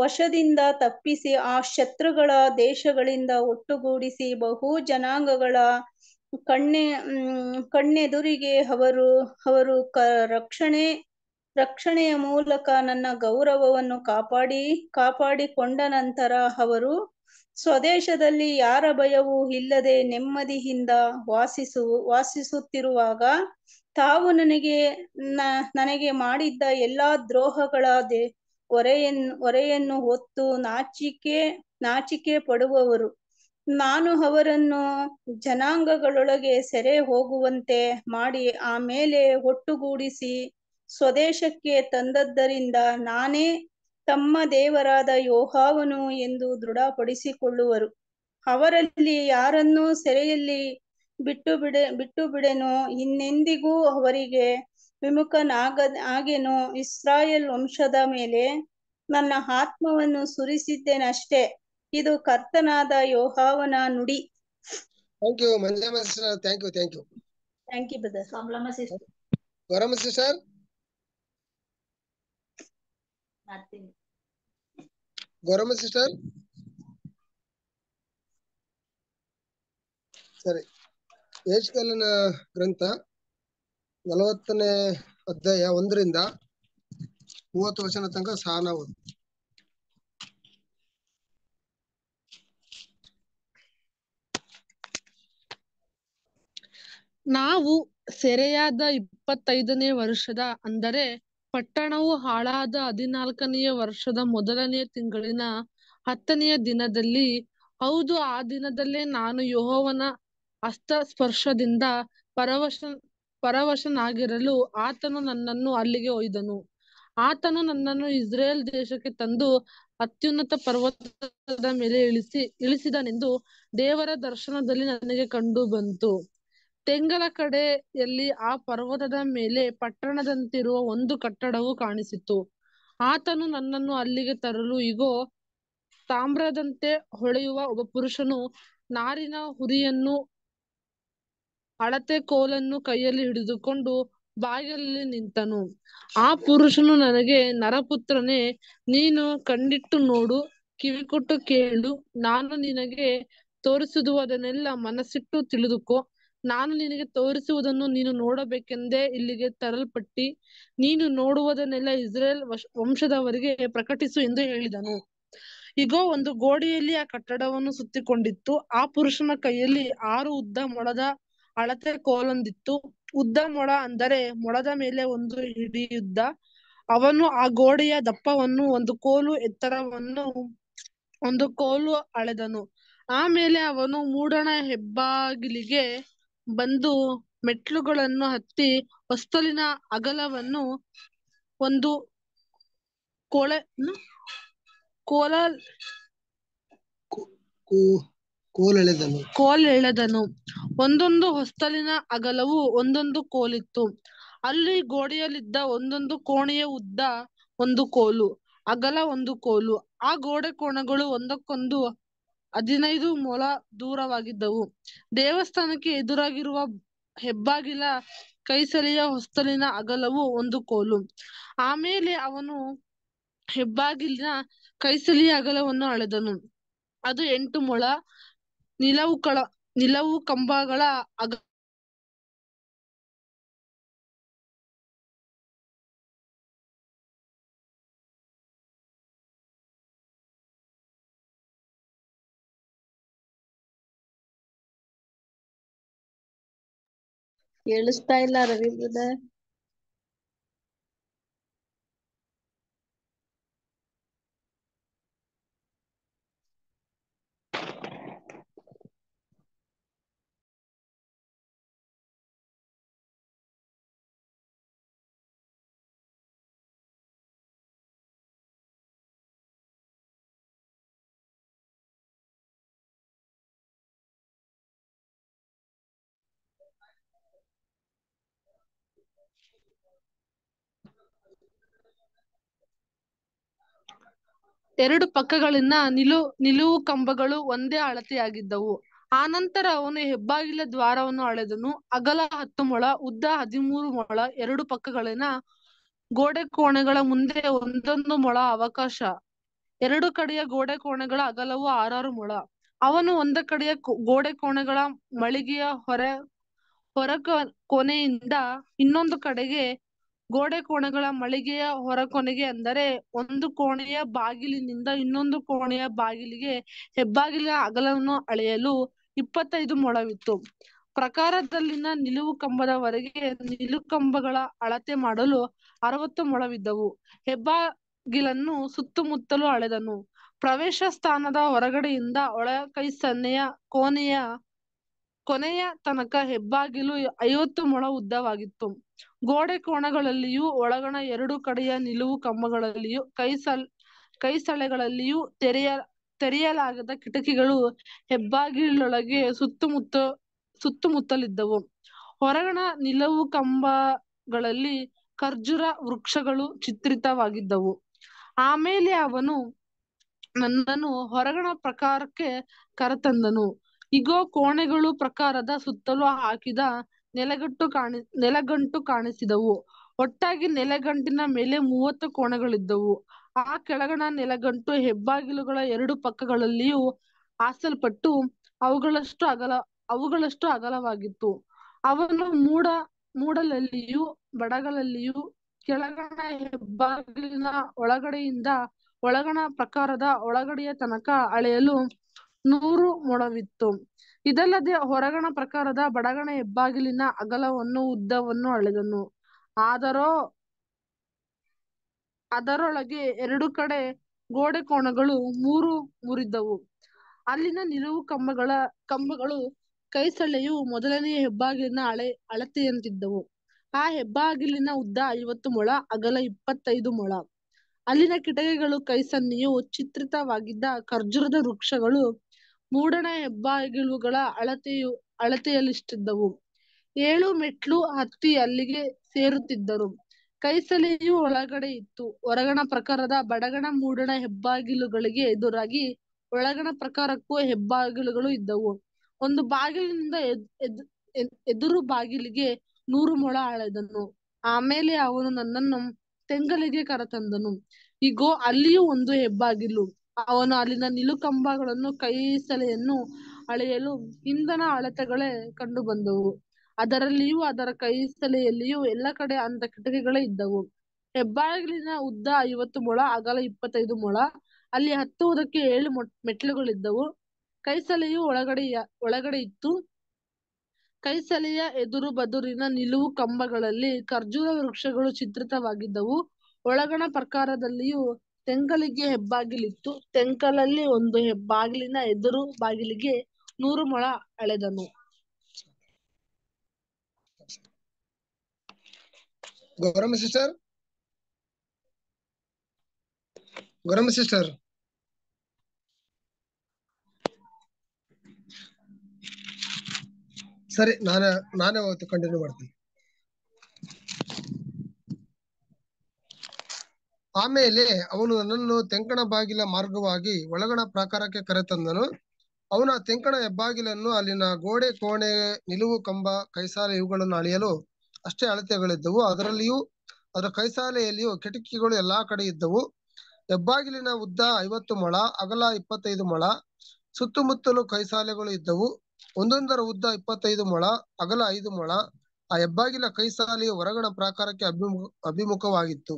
ವಶದಿಂದ ತಪ್ಪಿಸಿ ಆ ಶತ್ರುಗಳ ದೇಶಗಳಿಂದ ಒಟ್ಟುಗೂಡಿಸಿ ಬಹು ಜನಾಂಗಗಳ ಕಣ್ಣೆ ಕಣ್ಣೆದುರಿಗೆ ಅವರು ಅವರು ಕ ರಕ್ಷಣೆ ರಕ್ಷಣೆಯ ಮೂಲಕ ನನ್ನ ಗೌರವವನ್ನು ಕಾಪಾಡಿ ಕಾಪಾಡಿಕೊಂಡ ನಂತರ ಅವರು ಸ್ವದೇಶದಲ್ಲಿ ಯಾರ ಭಯವೂ ಇಲ್ಲದೆ ನೆಮ್ಮದಿಯಿಂದ ವಾಸಿಸು ವಾಸಿಸುತ್ತಿರುವಾಗ ತಾವು ನನಗೆ ನನಗೆ ಮಾಡಿದ್ದ ಎಲ್ಲಾ ದ್ರೋಹಗಳ ದೇ ಒರೆಯನ್ ಒರೆಯನ್ನು ಹೊತ್ತು ನಾಚಿಕೆ ನಾಚಿಕೆ ಪಡುವವರು ನಾನು ಅವರನ್ನು ಜನಾಂಗಗಳೊಳಗೆ ಸೆರೆ ಹೋಗುವಂತೆ ಮಾಡಿ ಆಮೇಲೆ ಒಟ್ಟುಗೂಡಿಸಿ ಸ್ವದೇಶಕ್ಕೆ ತಂದದ್ದರಿಂದ ನಾನೇ ತಮ್ಮ ದೇವರಾದ ಯೋಹಾವನು ಎಂದು ದೃಢಪಡಿಸಿಕೊಳ್ಳುವರು ಅವರಲ್ಲಿ ಯಾರನ್ನೂ ಸೆರೆಯಲ್ಲಿ ಬಿಟ್ಟು ಬಿಡೆ ಬಿಟ್ಟು ಬಿಡೆನೋ ಇನ್ನೆಂದಿಗೂ ಅವರಿಗೆ ವಿಮುಖನಾಗ ಆಗೇನೋ ಇಸ್ರಾಯೇಲ್ ವಂಶದ ಮೇಲೆ ನನ್ನ ಆತ್ಮವನ್ನು ಸುರಿಸಿದ್ದೇನಷ್ಟೇ ಇದು ಕರ್ತನಾದ ಯೋಹಾವನ ನುಡಿ thank you Manjamma sister thank you thank you thank you brother Samblamma sister Gowramma sister Gowramma sister ಸರಿ ಯೇಜ್ಕಲನ ಗ್ರಂಥ ನಲವತ್ತನೇ ಅಧ್ಯಾಯ ಒಂದರಿಂದ ಮೂವತ್ತು ವಚನ ತನಕ ಸಹನ ನಾವು ಸೆರೆಯಾದ ಇಪ್ಪತ್ತೈದನೇ ವರ್ಷದ ಅಂದರೆ ಪಟ್ಟಣವು ಹಾಳಾದ ಹದಿನಾಲ್ಕನೆಯ ವರ್ಷದ ಮೊದಲನೆಯ ತಿಂಗಳಿನ ಹತ್ತನೆಯ ದಿನದಲ್ಲಿ ಹೌದು ಆ ದಿನದಲ್ಲೇ ನಾನು ಯಹೋವನ ಸ್ಪರ್ಶದಿಂದ ಪರವಶ ಪರವಶನಾಗಿರಲು ಆತನು ನನ್ನನ್ನು ಅಲ್ಲಿಗೆ ಒಯ್ದನು ಆತನು ನನ್ನನ್ನು ಇಸ್ರೇಲ್ ದೇಶಕ್ಕೆ ತಂದು ಅತ್ಯುನ್ನತ ಪರ್ವತದ ಮೇಲೆ ಇಳಿಸಿ ಇಳಿಸಿದನೆಂದು ದೇವರ ದರ್ಶನದಲ್ಲಿ ನನಗೆ ಕಂಡು ಬಂತು ತೆಂಗಲ ಕಡೆಯಲ್ಲಿ ಆ ಪರ್ವತದ ಮೇಲೆ ಪಟ್ಟಣದಂತಿರುವ ಒಂದು ಕಟ್ಟಡವು ಕಾಣಿಸಿತು ಆತನು ನನ್ನನ್ನು ಅಲ್ಲಿಗೆ ತರಲು ಇಗೋ ತಾಮ್ರದಂತೆ ಹೊಳೆಯುವ ಒಬ್ಬ ಪುರುಷನು ನಾರಿನ ಹುರಿಯನ್ನು ಅಳತೆ ಕೋಲನ್ನು ಕೈಯಲ್ಲಿ ಹಿಡಿದುಕೊಂಡು ಬಾಗಿಲಲ್ಲಿ ನಿಂತನು ಆ ಪುರುಷನು ನನಗೆ ನರಪುತ್ರನೇ ನೀನು ಕಂಡಿಟ್ಟು ನೋಡು ಕಿವಿಕೊಟ್ಟು ಕೇಳು ನಾನು ನಿನಗೆ ಅದನ್ನೆಲ್ಲ ಮನಸ್ಸಿಟ್ಟು ತಿಳಿದುಕೋ ನಾನು ನಿನಗೆ ತೋರಿಸುವುದನ್ನು ನೀನು ನೋಡಬೇಕೆಂದೇ ಇಲ್ಲಿಗೆ ತರಲ್ಪಟ್ಟಿ ನೀನು ನೋಡುವುದನ್ನೆಲ್ಲ ಇಸ್ರೇಲ್ ವಂಶದವರಿಗೆ ಪ್ರಕಟಿಸು ಎಂದು ಹೇಳಿದನು ಇಗೋ ಒಂದು ಗೋಡೆಯಲ್ಲಿ ಆ ಕಟ್ಟಡವನ್ನು ಸುತ್ತಿಕೊಂಡಿತ್ತು ಆ ಪುರುಷನ ಕೈಯಲ್ಲಿ ಆರು ಉದ್ದ ಮೊಳದ ಅಳತೆ ಕೋಲೊಂದಿತ್ತು ಉದ್ದ ಮೊಳ ಅಂದರೆ ಮೊಳದ ಮೇಲೆ ಒಂದು ಹಿಡಿಯುದ್ದ ಅವನು ಆ ಗೋಡೆಯ ದಪ್ಪವನ್ನು ಒಂದು ಕೋಲು ಎತ್ತರವನ್ನು ಒಂದು ಕೋಲು ಅಳೆದನು ಆಮೇಲೆ ಅವನು ಮೂಡಣ ಹೆಬ್ಬಾಗಿಲಿಗೆ ಬಂದು ಮೆಟ್ಲುಗಳನ್ನು ಹತ್ತಿ ಹೊಸ್ತಲಿನ ಅಗಲವನ್ನು ಒಂದು ಕೋಳೆ ಕೋಲ ಕೋಲೆಳೆದನು ಕೋಲೆಳೆದನು ಒಂದೊಂದು ಹೊಸ್ತಲಿನ ಅಗಲವು ಒಂದೊಂದು ಕೋಲಿತ್ತು ಅಲ್ಲಿ ಗೋಡೆಯಲ್ಲಿದ್ದ ಒಂದೊಂದು ಕೋಣೆಯ ಉದ್ದ ಒಂದು ಕೋಲು ಅಗಲ ಒಂದು ಕೋಲು ಆ ಗೋಡೆ ಕೋಣಗಳು ಒಂದಕ್ಕೊಂದು ಹದಿನೈದು ಮೊಳ ದೂರವಾಗಿದ್ದವು ದೇವಸ್ಥಾನಕ್ಕೆ ಎದುರಾಗಿರುವ ಹೆಬ್ಬಾಗಿಲ ಕೈಸಲಿಯ ಹೊಸ್ತಲಿನ ಅಗಲವು ಒಂದು ಕೋಲು ಆಮೇಲೆ ಅವನು ಹೆಬ್ಬಾಗಿಲಿನ ಕೈಸಲಿಯ ಅಗಲವನ್ನು ಅಳೆದನು ಅದು ಎಂಟು ಮೊಳ ನಿಲವು ಕಳ ನಿಲವು ಕಂಬಗಳ ಅಗ ಕೇಳಿಸ್ತಾ ಇಲ್ಲ ರವಿ ಎರಡು ಪಕ್ಕಗಳಿಂದ ನಿಲು ನಿಲುವು ಕಂಬಗಳು ಒಂದೇ ಅಳತೆಯಾಗಿದ್ದವು. ಆನಂತರ ಅವನು ಹೆಬ್ಬಾಗಿಲ ದ್ವಾರವನ್ನು ಅಳೆದನು. ಅಗಲ ಹತ್ತು ಮೊಳ, ಉದ್ದ ಹದಿಮೂರು ಮೊಳ. ಎರಡು ಗೋಡೆ ಕೋಣೆಗಳ ಮುಂದೆ ಒಂದೊಂದು ಮೊಳ ಅವಕಾಶ. ಎರಡು ಕಡೆಯ ಗೋಡೆ ಕೋಣೆಗಳ ಅಗಲವು ಆರಾರು ಮೊಳ. ಅವನು ಒಂದ ಕಡೆಯ ಗೋಡೆ ಕೋಣೆಗಳ ಮಳಿಗೆಯ ಹೊರ ಹೊರಕ ಕೊನೆಯಿಂದ ಇನ್ನೊಂದು ಕಡೆಗೆ ಗೋಡೆ ಕೋಣೆಗಳ ಮಳಿಗೆಯ ಹೊರಕೊನೆಗೆ ಅಂದರೆ ಒಂದು ಕೋಣೆಯ ಬಾಗಿಲಿನಿಂದ ಇನ್ನೊಂದು ಕೋಣೆಯ ಬಾಗಿಲಿಗೆ ಹೆಬ್ಬಾಗಿಲಿನ ಅಗಲವನ್ನು ಅಳೆಯಲು ಇಪ್ಪತ್ತೈದು ಮೊಳವಿತ್ತು. ಪ್ರಕಾರದಲ್ಲಿನ ನಿಲುವು ಕಂಬದವರೆಗೆ ನಿಲುಕಂಬಗಳ ಅಳತೆ ಮಾಡಲು ಅರವತ್ತು ಮೊಳವಿದ್ದವು. ಹೆಬ್ಬಾಗಿಲನ್ನು ಸುತ್ತಮುತ್ತಲು ಅಳೆದನು. ಪ್ರವೇಶ ಸ್ಥಾನದ ಹೊರಗಡೆಯಿಂದ ಒಳಕೈ ಸನ್ನೆಯ ಕೋಣೆಯ ಕೊನೆಯ ತನಕ ಹೆಬ್ಬಾಗಿಲು ಐವತ್ತು ಮೊಳ ಉದ್ದವಾಗಿತ್ತು. ಗೋಡೆ ಕೋಣಗಳಲ್ಲಿಯೂ ಒಳಗಣ ಎರಡು ಕಡೆಯ ನಿಲುವು ಕಂಬಗಳಲ್ಲಿಯೂ ಕೈಸಳೆಗಳಲ್ಲಿಯೂ ತೆರೆಯ ತೆರೆಯಲಾಗದ ಕಿಟಕಿಗಳು ಹೆಬ್ಬಾಗಿಲೊಳಗೆ ಸುತ್ತಮುತ್ತ ಸುತ್ತಮುತ್ತಲಿದ್ದವು ಹೊರಗಣ ನಿಲುವು ಕಂಬಗಳಲ್ಲಿ ಖರ್ಜುರ ವೃಕ್ಷಗಳು ಚಿತ್ರಿತವಾಗಿದ್ದವು. ಆಮೇಲೆ ಅವನು ನನ್ನನ್ನು ಹೊರಗಣ ಪ್ರಕಾರಕ್ಕೆ ಕರೆತಂದನು. ಇಗೋ ಕೋಣೆಗಳು ಪ್ರಕಾರದ ಸುತ್ತಲೂ ಹಾಕಿದ ನೆಲಗಟ್ಟು ಕಾಣಿ ನೆಲಗಂಟು ಕಾಣಿಸಿದವು. ಒಟ್ಟಾಗಿ ನೆಲಗಂಟಿನ ಮೇಲೆ ಮೂವತ್ತು ಕೋಣೆಗಳಿದ್ದವು. ಆ ಕೆಳಗಣ ನೆಲಗಂಟು ಹೆಬ್ಬಾಗಿಲುಗಳ ಎರಡು ಪಕ್ಕಗಳಲ್ಲಿಯೂ ಹಾಸಲ್ಪಟ್ಟು ಅವುಗಳಷ್ಟು ಅಗಲ ಅವುಗಳಷ್ಟು ಅಗಲವಾಗಿತ್ತು. ಅವನು ಮೂಡ ಮೂಡಲಲ್ಲಿಯೂ ಬಡಗಳಲ್ಲಿಯೂ ಕೆಳಗಣ ಹೆಬ್ಬಾಗಿಲಿನ ಒಳಗಡೆಯಿಂದ ಒಳಗಣ ಪ್ರಕಾರದ ಒಳಗಡೆಯ ತನಕ ಅಳೆಯಲು ನೂರು ಮೊಳವಿತ್ತು ಇದಲ್ಲದೆ ಹೊರಗಣ ಪ್ರಕಾರದ ಬಡಗಣ ಹೆಬ್ಬಾಗಿಲಿನ ಅಗಲವನ್ನು ಉದ್ದವನ್ನು ಅಳೆದನು ಆದರೂ ಅದರೊಳಗೆ ಎರಡು ಕಡೆ ಗೋಡೆ ಕೋಣಗಳು ಮೂರು ಮುರಿದವು ಅಲ್ಲಿನ ನಿಲುವು ಕಂಬಗಳ ಕಂಬಗಳು ಕೈ ಸಳೆಯು ಮೊದಲನೆಯ ಹೆಬ್ಬಾಗಿಲಿನ ಅಳೆ ಅಳತೆಯಂತಿದ್ದವು ಆ ಹೆಬ್ಬಾಗಿಲಿನ ಉದ್ದ ಐವತ್ತು ಮೊಳ ಅಗಲ ಇಪ್ಪತ್ತೈದು ಮೊಳ ಅಲ್ಲಿನ ಕಿಟಕಿಗಳು ಕೈಸನ್ನಿಯು ಚಿತ್ರಿತವಾಗಿದ್ದ ಖರ್ಜೂರದ ವೃಕ್ಷಗಳು ಮೂಡಣ ಹೆಬ್ಬಾಗಿಲುಗಳ ಅಳತೆಯು ಅಳತೆಯಲ್ಲಿಷ್ಟಿದ್ದವು. ಏಳು ಮೆಟ್ಲು ಹತ್ತಿ ಅಲ್ಲಿಗೆ ಸೇರುತ್ತಿದ್ದರು. ಕೈಸಲೆಯು ಒಳಗಡೆ ಇತ್ತು. ಹೊರಗಣ ಪ್ರಕಾರದ ಬಡಗಣ ಮೂಡಣ ಹೆಬ್ಬಾಗಿಲುಗಳಿಗೆ ಎದುರಾಗಿ ಒಳಗಣ ಪ್ರಕಾರಕ್ಕೂ ಹೆಬ್ಬಾಗಿಲುಗಳು ಇದ್ದವು. ಒಂದು ಬಾಗಿಲಿನಿಂದ ಎದುರು ಬಾಗಿಲಿಗೆ ನೂರು ಮೊಳ ಅಳೆದನು. ಆಮೇಲೆ ಅವನು ನನ್ನನ್ನು ತೆಂಗಲಿಗೆ ಕರೆತಂದನು ಇಗೋ, ಅಲ್ಲಿಯೂ ಒಂದು ಹೆಬ್ಬಾಗಿಲು ಅವನು ಅಲ್ಲಿನ ನಿಲು ನಿಲುಕಂಬಗಳನ್ನು ಕೈಸಲೆಯನ್ನು ಅಳೆಯಲು ಇಂಧನ ಅಳತೆಗಳೇ ಕಂಡು ಬಂದವು ಅದರಲ್ಲಿಯೂ ಅದರ ಕೈಸಲೆಯಲ್ಲಿಯೂ ಎಲ್ಲ ಕಡೆ ಅಂತ ಕಿಟಕಿಗಳೇ ಇದ್ದವು ಹೆಬ್ಬಾಗಿಲಿನ ಉದ್ದ ಐವತ್ತು ಮೊಳ ಅಗಲ ಇಪ್ಪತ್ತೈದು ಮೊಳ ಅಲ್ಲಿ ಹತ್ತುವುದಕ್ಕೆ ಏಳು ಮೆಟ್ಲುಗಳಿದ್ದವು ಕೈಸಲೆಯು ಒಳಗಡೆ ಒಳಗಡೆ ಇತ್ತು ಕೈಸಲೆಯ ಎದುರು ಬದುರಿನ ನಿಲುವು ಕಂಬಗಳಲ್ಲಿ ಖರ್ಜೂರ ವೃಕ್ಷಗಳು ಚಿತ್ರಿತವಾಗಿದ್ದವು ಒಳಗಣ ಪ್ರಕಾರದಲ್ಲಿಯೂ ತೆಂಕಲಿಗೆ ಹೆಬ್ಬಾಗಿಲಿತ್ತು ತೆಂಕಲಲ್ಲಿ ಒಂದು ಹೆಬ್ಬಾಗಿಲಿನ ಎದುರು ಬಾಗಿಲಿಗೆ ನೂರು ಮೊಳ ಅಳೆದನು ಗೌರಮ್ಮ ಸಿಸ್ಟರ್ ಗೌರಮ್ಮ ಸಿಸ್ಟರ್ ಸರಿ ನಾನು ನಾನೇ ಕಂಟಿನ್ಯೂ ಮಾಡ್ತೀನಿ ಆಮೇಲೆ ಅವನು ನನ್ನನ್ನು ತೆಂಕಣ ಬಾಗಿಲ ಮಾರ್ಗವಾಗಿ ಒಳಗಣ ಪ್ರಾಕಾರಕ್ಕೆ ಕರೆತಂದನು ಅವನ ತೆಂಕಣ ಹೆಬ್ಬಾಗಿಲನ್ನು ಅಲ್ಲಿನ ಗೋಡೆ ಕೋಣೆ ನಿಲುವು ಕಂಬ ಕೈಸಾಲೆ ಇವುಗಳನ್ನು ಅಳೆಯಲು ಅಷ್ಟೇ ಅಳತೆಗಳಿದ್ದವು ಅದರಲ್ಲಿಯೂ ಅದರ ಕೈಸಾಲೆಯಲ್ಲಿಯೂ ಕಿಟಕಿಗಳು ಎಲ್ಲಾ ಕಡೆ ಇದ್ದವು ಹೆಬ್ಬಾಗಿಲಿನ ಉದ್ದ ಐವತ್ತು ಮೊಳ ಅಗಲ ಇಪ್ಪತ್ತೈದು ಮೊಳ ಸುತ್ತಮುತ್ತಲು ಕೈಸಾಲೆಗಳು ಇದ್ದವು ಒಂದೊಂದರ ಉದ್ದ ಇಪ್ಪತ್ತೈದು ಮೊಳ ಅಗಲ ಐದು ಮೊಳ ಆ ಹೆಬ್ಬಾಗಿಲ ಕೈಸಾಲೆಯು ಹೊರಗಣ ಪ್ರಾಕಾರಕ್ಕೆ ಅಭಿಮುಖ ಅಭಿಮುಖವಾಗಿತ್ತು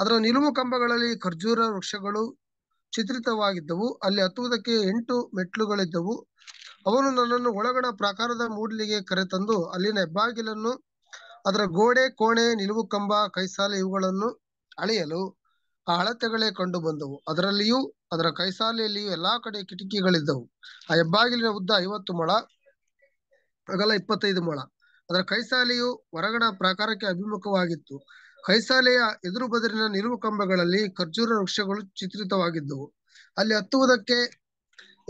ಅದರ ನಿಲುವು ಕಂಬಗಳಲ್ಲಿ ಖರ್ಜೂರ ವೃಕ್ಷಗಳು ಚಿತ್ರಿತವಾಗಿದ್ದವು ಅಲ್ಲಿ ಹತ್ತುವುದಕ್ಕೆ ಎಂಟು ಮೆಟ್ಲುಗಳಿದ್ದವು ಅವನು ನನ್ನನ್ನು ಒಳಗಣ ಪ್ರಾಕಾರದ ಮೂಡ್ಲಿಗೆ ಕರೆತಂದು ಅಲ್ಲಿನ ಹೆಬ್ಬಾಗಿಲನ್ನು ಅದರ ಗೋಡೆ ಕೋಣೆ ನಿಲುವು ಕಂಬ ಕೈಸಾಲೆ ಇವುಗಳನ್ನು ಅಳೆಯಲು ಆ ಅಳತೆಗಳೇ ಕಂಡು ಬಂದವು ಅದರಲ್ಲಿಯೂ ಅದರ ಕೈಸಾಲೆಯಲ್ಲಿಯೂ ಎಲ್ಲಾ ಕಡೆ ಕಿಟಕಿಗಳಿದ್ದವು ಆ ಹೆಬ್ಬಾಗಿಲಿನ ಉದ್ದ ಐವತ್ತು ಮೊಳ ಅಗಲ ಇಪ್ಪತ್ತೈದು ಮೊಳ ಅದರ ಕೈಸಾಲೆಯು ಹೊರಗಣ ಪ್ರಾಕಾರಕ್ಕೆ ಅಭಿಮುಖವಾಗಿತ್ತು ಕೈಸಾಲೆಯ ಎದುರು ಬದರಿನ ಕಂಬಗಳಲ್ಲಿ ಖರ್ಜೂರ ವೃಕ್ಷಗಳು ಚಿತ್ರಿತವಾಗಿದ್ದವು ಅಲ್ಲಿ ಹತ್ತುವುದಕ್ಕೆ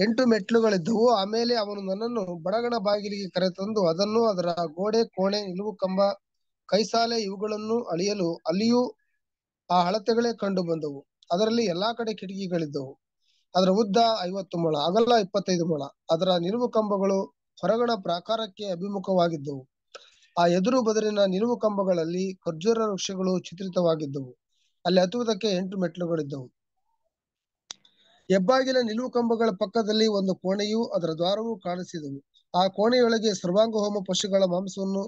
ಎಂಟು ಮೆಟ್ಲುಗಳಿದ್ದವು ಆಮೇಲೆ ಅವನು ನನ್ನನ್ನು ಬಡಗಣ ಬಾಗಿಲಿಗೆ ಕರೆತಂದು ಅದನ್ನು ಅದರ ಗೋಡೆ ಕೋಣೆ ನಿಲುವು ಕಂಬ ಕೈಸಾಲೆ ಇವುಗಳನ್ನು ಅಳಿಯಲು ಅಲ್ಲಿಯೂ ಆ ಅಳತೆಗಳೇ ಕಂಡು ಬಂದವು ಅದರಲ್ಲಿ ಎಲ್ಲಾ ಕಡೆ ಕಿಟಕಿಗಳಿದ್ದವು ಅದರ ಉದ್ದ ಐವತ್ತು ಮೊಳ ಅಗಲ ಇಪ್ಪತ್ತೈದು ಮೊಳ ಅದರ ನಿಲುವು ಕಂಬಗಳು ಹೊರಗಣ ಪ್ರಾಕಾರಕ್ಕೆ ಅಭಿಮುಖವಾಗಿದ್ದವು ಆ ಎದುರು ಬದರಿನ ನಿಲುವು ಕಂಬಗಳಲ್ಲಿ ಖರ್ಜೂರ ವೃಕ್ಷಗಳು ಚಿತ್ರಿತವಾಗಿದ್ದವು ಅಲ್ಲಿ ಹತ್ತುವುದಕ್ಕೆ ಎಂಟು ಮೆಟ್ಲುಗಳಿದ್ದವು ಹೆಬ್ಬಾಗಿಲ ನಿಲುವು ಕಂಬಗಳ ಪಕ್ಕದಲ್ಲಿ ಒಂದು ಕೋಣೆಯು ಅದರ ದ್ವಾರವೂ ಕಾಣಿಸಿದವು ಆ ಕೋಣೆಯೊಳಗೆ ಸರ್ವಾಂಗ ಹೋಮ ಪಶುಗಳ ಮಾಂಸವನ್ನು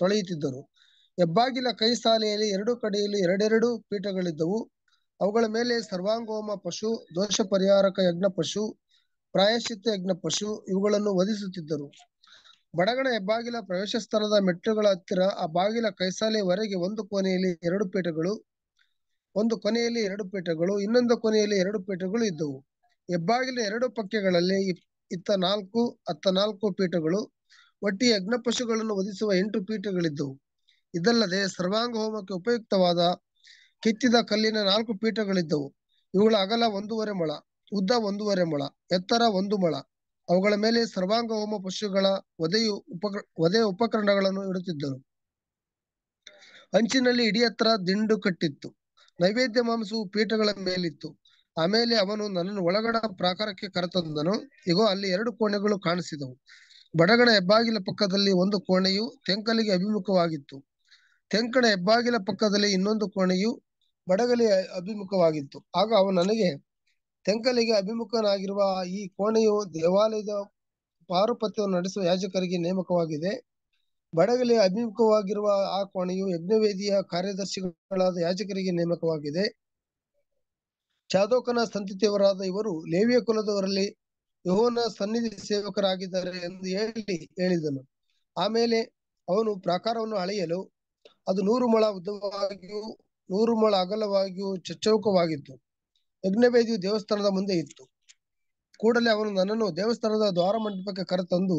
ತೊಳೆಯುತ್ತಿದ್ದರು ಹೆಬ್ಬಾಗಿಲ ಕೈ ಸಾಲೆಯಲ್ಲಿ ಎರಡು ಕಡೆಯಲ್ಲಿ ಎರಡೆರಡು ಪೀಠಗಳಿದ್ದವು ಅವುಗಳ ಮೇಲೆ ಸರ್ವಾಂಗೋಮ ಪಶು ದೋಷ ಪರಿಹಾರಕ ಯಜ್ಞ ಪಶು ಪ್ರಾಯಶ್ಚಿತ್ತ ಯಜ್ಞ ಪಶು ಇವುಗಳನ್ನು ವಧಿಸುತ್ತಿದ್ದರು ಬಡಗಣ ಹೆಬ್ಬಾಗಿಲ ಪ್ರವೇಶ ಸ್ಥಳದ ಮೆಟ್ಟುಗಳ ಹತ್ತಿರ ಆ ಬಾಗಿಲ ಕೈಸಾಲೆವರೆಗೆ ಒಂದು ಕೊನೆಯಲ್ಲಿ ಎರಡು ಪೀಠಗಳು ಒಂದು ಕೊನೆಯಲ್ಲಿ ಎರಡು ಪೀಠಗಳು ಇನ್ನೊಂದು ಕೊನೆಯಲ್ಲಿ ಎರಡು ಪೀಠಗಳು ಇದ್ದವು ಹೆಬ್ಬಾಗಿಲ ಎರಡು ಪಕ್ಕೆಗಳಲ್ಲಿ ಇತ್ತ ನಾಲ್ಕು ಅತ್ತ ನಾಲ್ಕು ಪೀಠಗಳು ಒಟ್ಟಿ ಯಜ್ಞ ಪಶುಗಳನ್ನು ಒದಿಸುವ ಎಂಟು ಪೀಠಗಳಿದ್ದವು ಇದಲ್ಲದೆ ಸರ್ವಾಂಗ ಹೋಮಕ್ಕೆ ಉಪಯುಕ್ತವಾದ ಕಿತ್ತಿದ ಕಲ್ಲಿನ ನಾಲ್ಕು ಪೀಠಗಳಿದ್ದವು ಇವುಗಳ ಅಗಲ ಒಂದೂವರೆ ಮೊಳ ಉದ್ದ ಒಂದೂವರೆ ಮೊಳ ಎತ್ತರ ಒಂದು ಮೊಳ ಅವುಗಳ ಮೇಲೆ ಸರ್ವಾಂಗ ಹೋಮ ಪಶುಗಳ ಒದೆಯು ಉಪಕ್ರ ಒದೆಯ ಉಪಕರಣಗಳನ್ನು ಇಡುತ್ತಿದ್ದರು ಅಂಚಿನಲ್ಲಿ ಇಡೀ ಹತ್ರ ದಿಂಡು ಕಟ್ಟಿತ್ತು ನೈವೇದ್ಯ ಮಾಂಸವು ಪೀಠಗಳ ಮೇಲಿತ್ತು ಆಮೇಲೆ ಅವನು ನನ್ನನ್ನು ಒಳಗಡೆ ಪ್ರಾಕಾರಕ್ಕೆ ಕರೆತಂದನು ಇಗೋ ಅಲ್ಲಿ ಎರಡು ಕೋಣೆಗಳು ಕಾಣಿಸಿದವು ಬಡಗಣ ಹೆಬ್ಬಾಗಿಲ ಪಕ್ಕದಲ್ಲಿ ಒಂದು ಕೋಣೆಯು ತೆಂಕಲಿಗೆ ಅಭಿಮುಖವಾಗಿತ್ತು ತೆಂಕಣ ಹೆಬ್ಬಾಗಿಲ ಪಕ್ಕದಲ್ಲಿ ಇನ್ನೊಂದು ಕೋಣೆಯು ಬಡಗಲಿ ಅಭಿಮುಖವಾಗಿತ್ತು ಆಗ ಅವನು ನನಗೆ ತೆಂಕಲಿಗೆ ಅಭಿಮುಖನಾಗಿರುವ ಈ ಕೋಣೆಯು ದೇವಾಲಯದ ಪಾರುಪತ್ಯವನ್ನು ನಡೆಸುವ ಯಾಜಕರಿಗೆ ನೇಮಕವಾಗಿದೆ ಬಡಗಲಿಗೆ ಅಭಿಮುಖವಾಗಿರುವ ಆ ಕೋಣೆಯು ಯಜ್ಞವೇದಿಯ ಕಾರ್ಯದರ್ಶಿಗಳಾದ ಯಾಜಕರಿಗೆ ನೇಮಕವಾಗಿದೆ ಚಾದೋಕನ ಸಂತತಿಯವರಾದ ಇವರು ಲೇವಿಯ ಕುಲದವರಲ್ಲಿ ಯಹೋನ ಸನ್ನಿಧಿ ಸೇವಕರಾಗಿದ್ದಾರೆ ಎಂದು ಹೇಳಿ ಹೇಳಿದನು ಆಮೇಲೆ ಅವನು ಪ್ರಾಕಾರವನ್ನು ಅಳೆಯಲು ಅದು ನೂರು ಮೊಳ ಉದ್ದವಾಗಿಯೂ ನೂರು ಮೊಳ ಅಗಲವಾಗಿಯೂ ಚಚ್ಚೌಕವಾಗಿತ್ತು ಯಜ್ಞವೇದಿಯು ದೇವಸ್ಥಾನದ ಮುಂದೆ ಇತ್ತು ಕೂಡಲೇ ಅವನು ನನ್ನನ್ನು ದೇವಸ್ಥಾನದ ದ್ವಾರ ಮಂಟಪಕ್ಕೆ ಕರೆತಂದು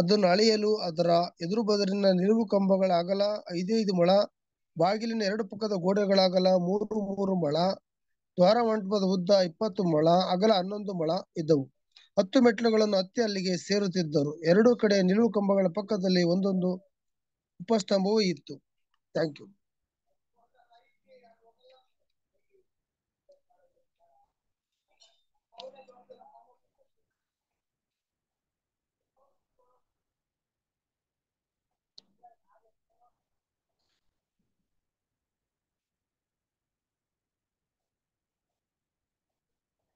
ಅದನ್ನು ಅಳೆಯಲು ಅದರ ಎದುರು ಬದರಿನ ನಿಲುವು ಕಂಬಗಳ ಅಗಲ ಐದೈದು ಮೊಳ ಬಾಗಿಲಿನ ಎರಡು ಪಕ್ಕದ ಗೋಡೆಗಳಾಗಲ ಮೂರು ಮೂರು ಮೊಳ ದ್ವಾರ ಮಂಟಪದ ಉದ್ದ ಇಪ್ಪತ್ತು ಮೊಳ ಅಗಲ ಹನ್ನೊಂದು ಮೊಳ ಇದ್ದವು ಹತ್ತು ಮೆಟ್ಲುಗಳನ್ನು ಹತ್ತಿ ಅಲ್ಲಿಗೆ ಸೇರುತ್ತಿದ್ದರು ಎರಡೂ ಕಡೆ ನಿಲುವು ಕಂಬಗಳ ಪಕ್ಕದಲ್ಲಿ ಒಂದೊಂದು ಉಪಸ್ತಂಭವೂ ಇತ್ತು ಥ್ಯಾಂಕ್ ಯು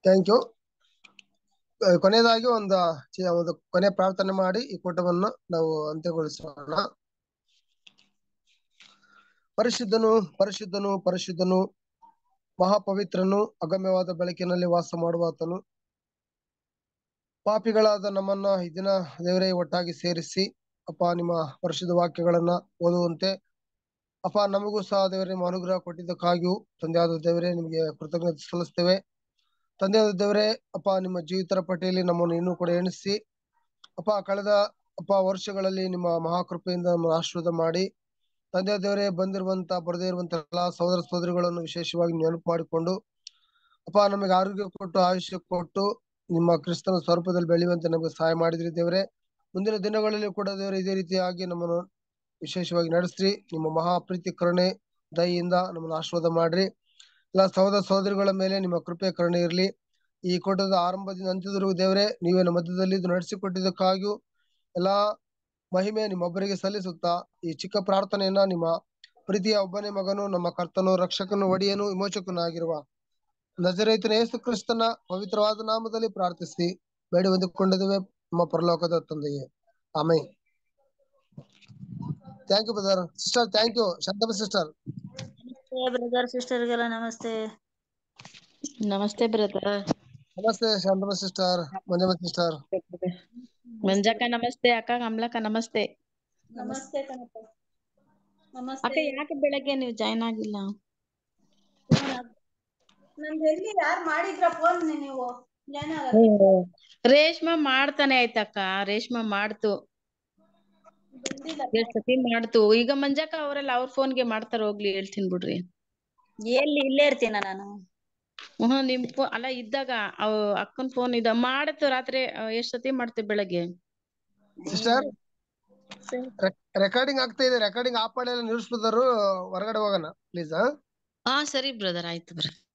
ಥ್ಯಾಂಕ್ ಯು ಕೊನೆಯದಾಗಿ ಒಂದು ಒಂದು ಕೊನೆ ಪ್ರಾರ್ಥನೆ ಮಾಡಿ ಈ ಕೂಟವನ್ನು ನಾವು ಅಂತ್ಯಗೊಳಿಸೋಣ ಪರಿಶುದ್ಧನು ಪರಿಶುದ್ಧನು ಪರಿಶುದ್ಧನು ಮಹಾಪವಿತ್ರನು ಅಗಮ್ಯವಾದ ಬೆಳಕಿನಲ್ಲಿ ವಾಸ ಮಾಡುವಾತನು ಪಾಪಿಗಳಾದ ನಮ್ಮನ್ನ ಇದನ್ನ ದೇವರೇ ಒಟ್ಟಾಗಿ ಸೇರಿಸಿ ಅಪ್ಪ ನಿಮ್ಮ ಪರಿಶುದ್ಧ ವಾಕ್ಯಗಳನ್ನ ಓದುವಂತೆ ಅಪ್ಪ ನಮಗೂ ಸಹ ದೇವರೇ ನಿಮ್ಮ ಅನುಗ್ರಹ ಕೊಟ್ಟಿದ್ದಕ್ಕಾಗಿಯೂ ತಂದೆಯಾದ ದೇವರೇ ನಿಮಗೆ ಕೃತಜ್ಞತೆ ಸಲ್ಲಿಸ್ತೇವೆ ತಂದೆ ದೇವರೇ ಅಪ್ಪ ನಿಮ್ಮ ಜೀವಿತರ ಪಟ್ಟಿಯಲ್ಲಿ ನಮ್ಮನ್ನು ಇನ್ನೂ ಕೂಡ ಎಣಿಸಿ ಅಪ್ಪ ಕಳೆದ ಅಪ್ಪ ವರ್ಷಗಳಲ್ಲಿ ನಿಮ್ಮ ಮಹಾಕೃಪೆಯಿಂದ ನಮ್ಮನ್ನು ಆಶೀರ್ವಾದ ಮಾಡಿ ತಂದೆ ದೇವರೇ ಬಂದಿರುವಂತ ಬರದೇ ಇರುವಂತ ಎಲ್ಲಾ ಸಹೋದರ ಸಹೋದರಿಗಳನ್ನು ವಿಶೇಷವಾಗಿ ನೆನಪು ಮಾಡಿಕೊಂಡು ಅಪ್ಪ ನಮಗೆ ಆರೋಗ್ಯ ಕೊಟ್ಟು ಆಯುಷ್ಯ ಕೊಟ್ಟು ನಿಮ್ಮ ಕ್ರಿಸ್ತನ ಸ್ವರೂಪದಲ್ಲಿ ಬೆಳೆಯುವಂತೆ ನಮಗೆ ಸಹಾಯ ಮಾಡಿದ್ರಿ ದೇವರೇ ಮುಂದಿನ ದಿನಗಳಲ್ಲಿ ಕೂಡ ದೇವರೇ ಇದೇ ರೀತಿಯಾಗಿ ನಮ್ಮನ್ನು ವಿಶೇಷವಾಗಿ ನಡೆಸ್ರಿ ನಿಮ್ಮ ಮಹಾ ಪ್ರೀತಿ ಕರುಣೆ ದಯೆಯಿಂದ ನಮ್ಮನ್ನು ಆಶೀರ್ವಾದ ಮಾಡ್ರಿ ಎಲ್ಲ ಸಹೋದರ ಸಹೋದರಿಗಳ ಮೇಲೆ ನಿಮ್ಮ ಕೃಪೆ ಕರುಣೆ ಇರಲಿ ಈ ಕೂಟದ ಆರಂಭದಿಂದ ಅಂತ್ಯದವರೆಗೂ ದೇವರೇ ನೀವೇ ಮಧ್ಯದಲ್ಲಿ ಇದು ನಡೆಸಿಕೊಟ್ಟಿದ್ದಕ್ಕಾಗಿಯೂ ಎಲ್ಲಾ ಮಹಿಮೆ ನಿಮ್ಮೊಬ್ಬರಿಗೆ ಸಲ್ಲಿಸುತ್ತಾ ಈ ಚಿಕ್ಕ ಪ್ರಾರ್ಥನೆಯನ್ನ ನಿಮ್ಮ ಪ್ರೀತಿಯ ಒಬ್ಬನೇ ಮಗನು ನಮ್ಮ ಕರ್ತನು ರಕ್ಷಕನು ಒಡೆಯನು ವಿಮೋಚಕನಾಗಿರುವ ನಜರೈತನ ಯೇಸು ಕ್ರಿಸ್ತನ ಪವಿತ್ರವಾದ ನಾಮದಲ್ಲಿ ಪ್ರಾರ್ಥಿಸಿ ಬೇಡಿ ಹೊಂದಿಕೊಂಡಿದ್ದೇವೆ ನಮ್ಮ ಪರಲೋಕದ ತಂದೆಯೇ ಆಮೈ thank you brother sister thank you Shanthamma sister brother ಗೆಲ್ಲ ನಮಸ್ತೆ ನಮಸ್ತೆ ಬ್ರದರ್ ನಮಸ್ತೆ ಶಾಂತಮ್ಮ ಸಿಸ್ಟರ್ ಮಂಜಮ್ಮ ಸಿಸ್ಟರ್ ಮಂಜಕ್ಕ ನಮಸ್ತೆ ಅಕ್ಕ ಕಮಲಕ್ಕ ನಮಸ್ತೆ ನಮಸ್ತೆ ಕಣಪ್ಪ ನಮಸ್ತೆ ಅಕ್ಕ ಯಾಕೆ ಬೆಳಗ್ಗೆ ನೀವು ಜಾಯ್ನ್ ಆಗಿಲ್ಲ ನಮ್ಗೆ ಎಲ್ಲಿ ಯಾರ್ ಮಾಡಿದ್ರ ಫೋನ್ ನೀವು ರೇಷ್ಮಾ ಮಾಡ್ತಾನೆ ಆಯ್ತಕ್ಕ ರೇಷ್ಮಾ ಮಾಡ್ತು ಎಷ್ಟ್ ಸತಿ ಮಾಡ್ತು ಈಗ ಮಂಜಾಕ ಅವ್ರಲ್ಲ ಅವ್ರ ಗೆ ಮಾಡ್ತಾರ ಹೋಗ್ಲಿ ಹೇಳ್ತೀನಿ ಬಿಡ್ರಿ ಎಲ್ಲಿ ಇಲ್ಲೇ ಇರ್ತೀನ ನಾನು ಹ್ಮ್ ನಿಮ್ ಫೋನ್ ಅಲ್ಲ ಇದ್ದಾಗ ಅವ್ ಅಕ್ಕನ್ ಫೋನ್ ಇದ ಮಾಡತ್ತು ರಾತ್ರಿ ಎಷ್ಟ್ ಸತಿ ಮಾಡ್ತೀವಿ ಬೆಳಗ್ಗೆ ಸಿಸ್ಟರ್ ರೆಕಾರ್ಡಿಂಗ್ ಆಗ್ತಾ ಇದೆ ರೆಕಾರ್ಡಿಂಗ್ ಆಫ್ ಮಾಡಿ ಎಲ್ಲ ಹೊರಗಡೆ ಹೋಗೋಣ ಪ್ಲೀಸ್ ಹಾ ಸರಿ ಬ್ರದರ್ ಆಯ್ತು ಬ್ರದರ್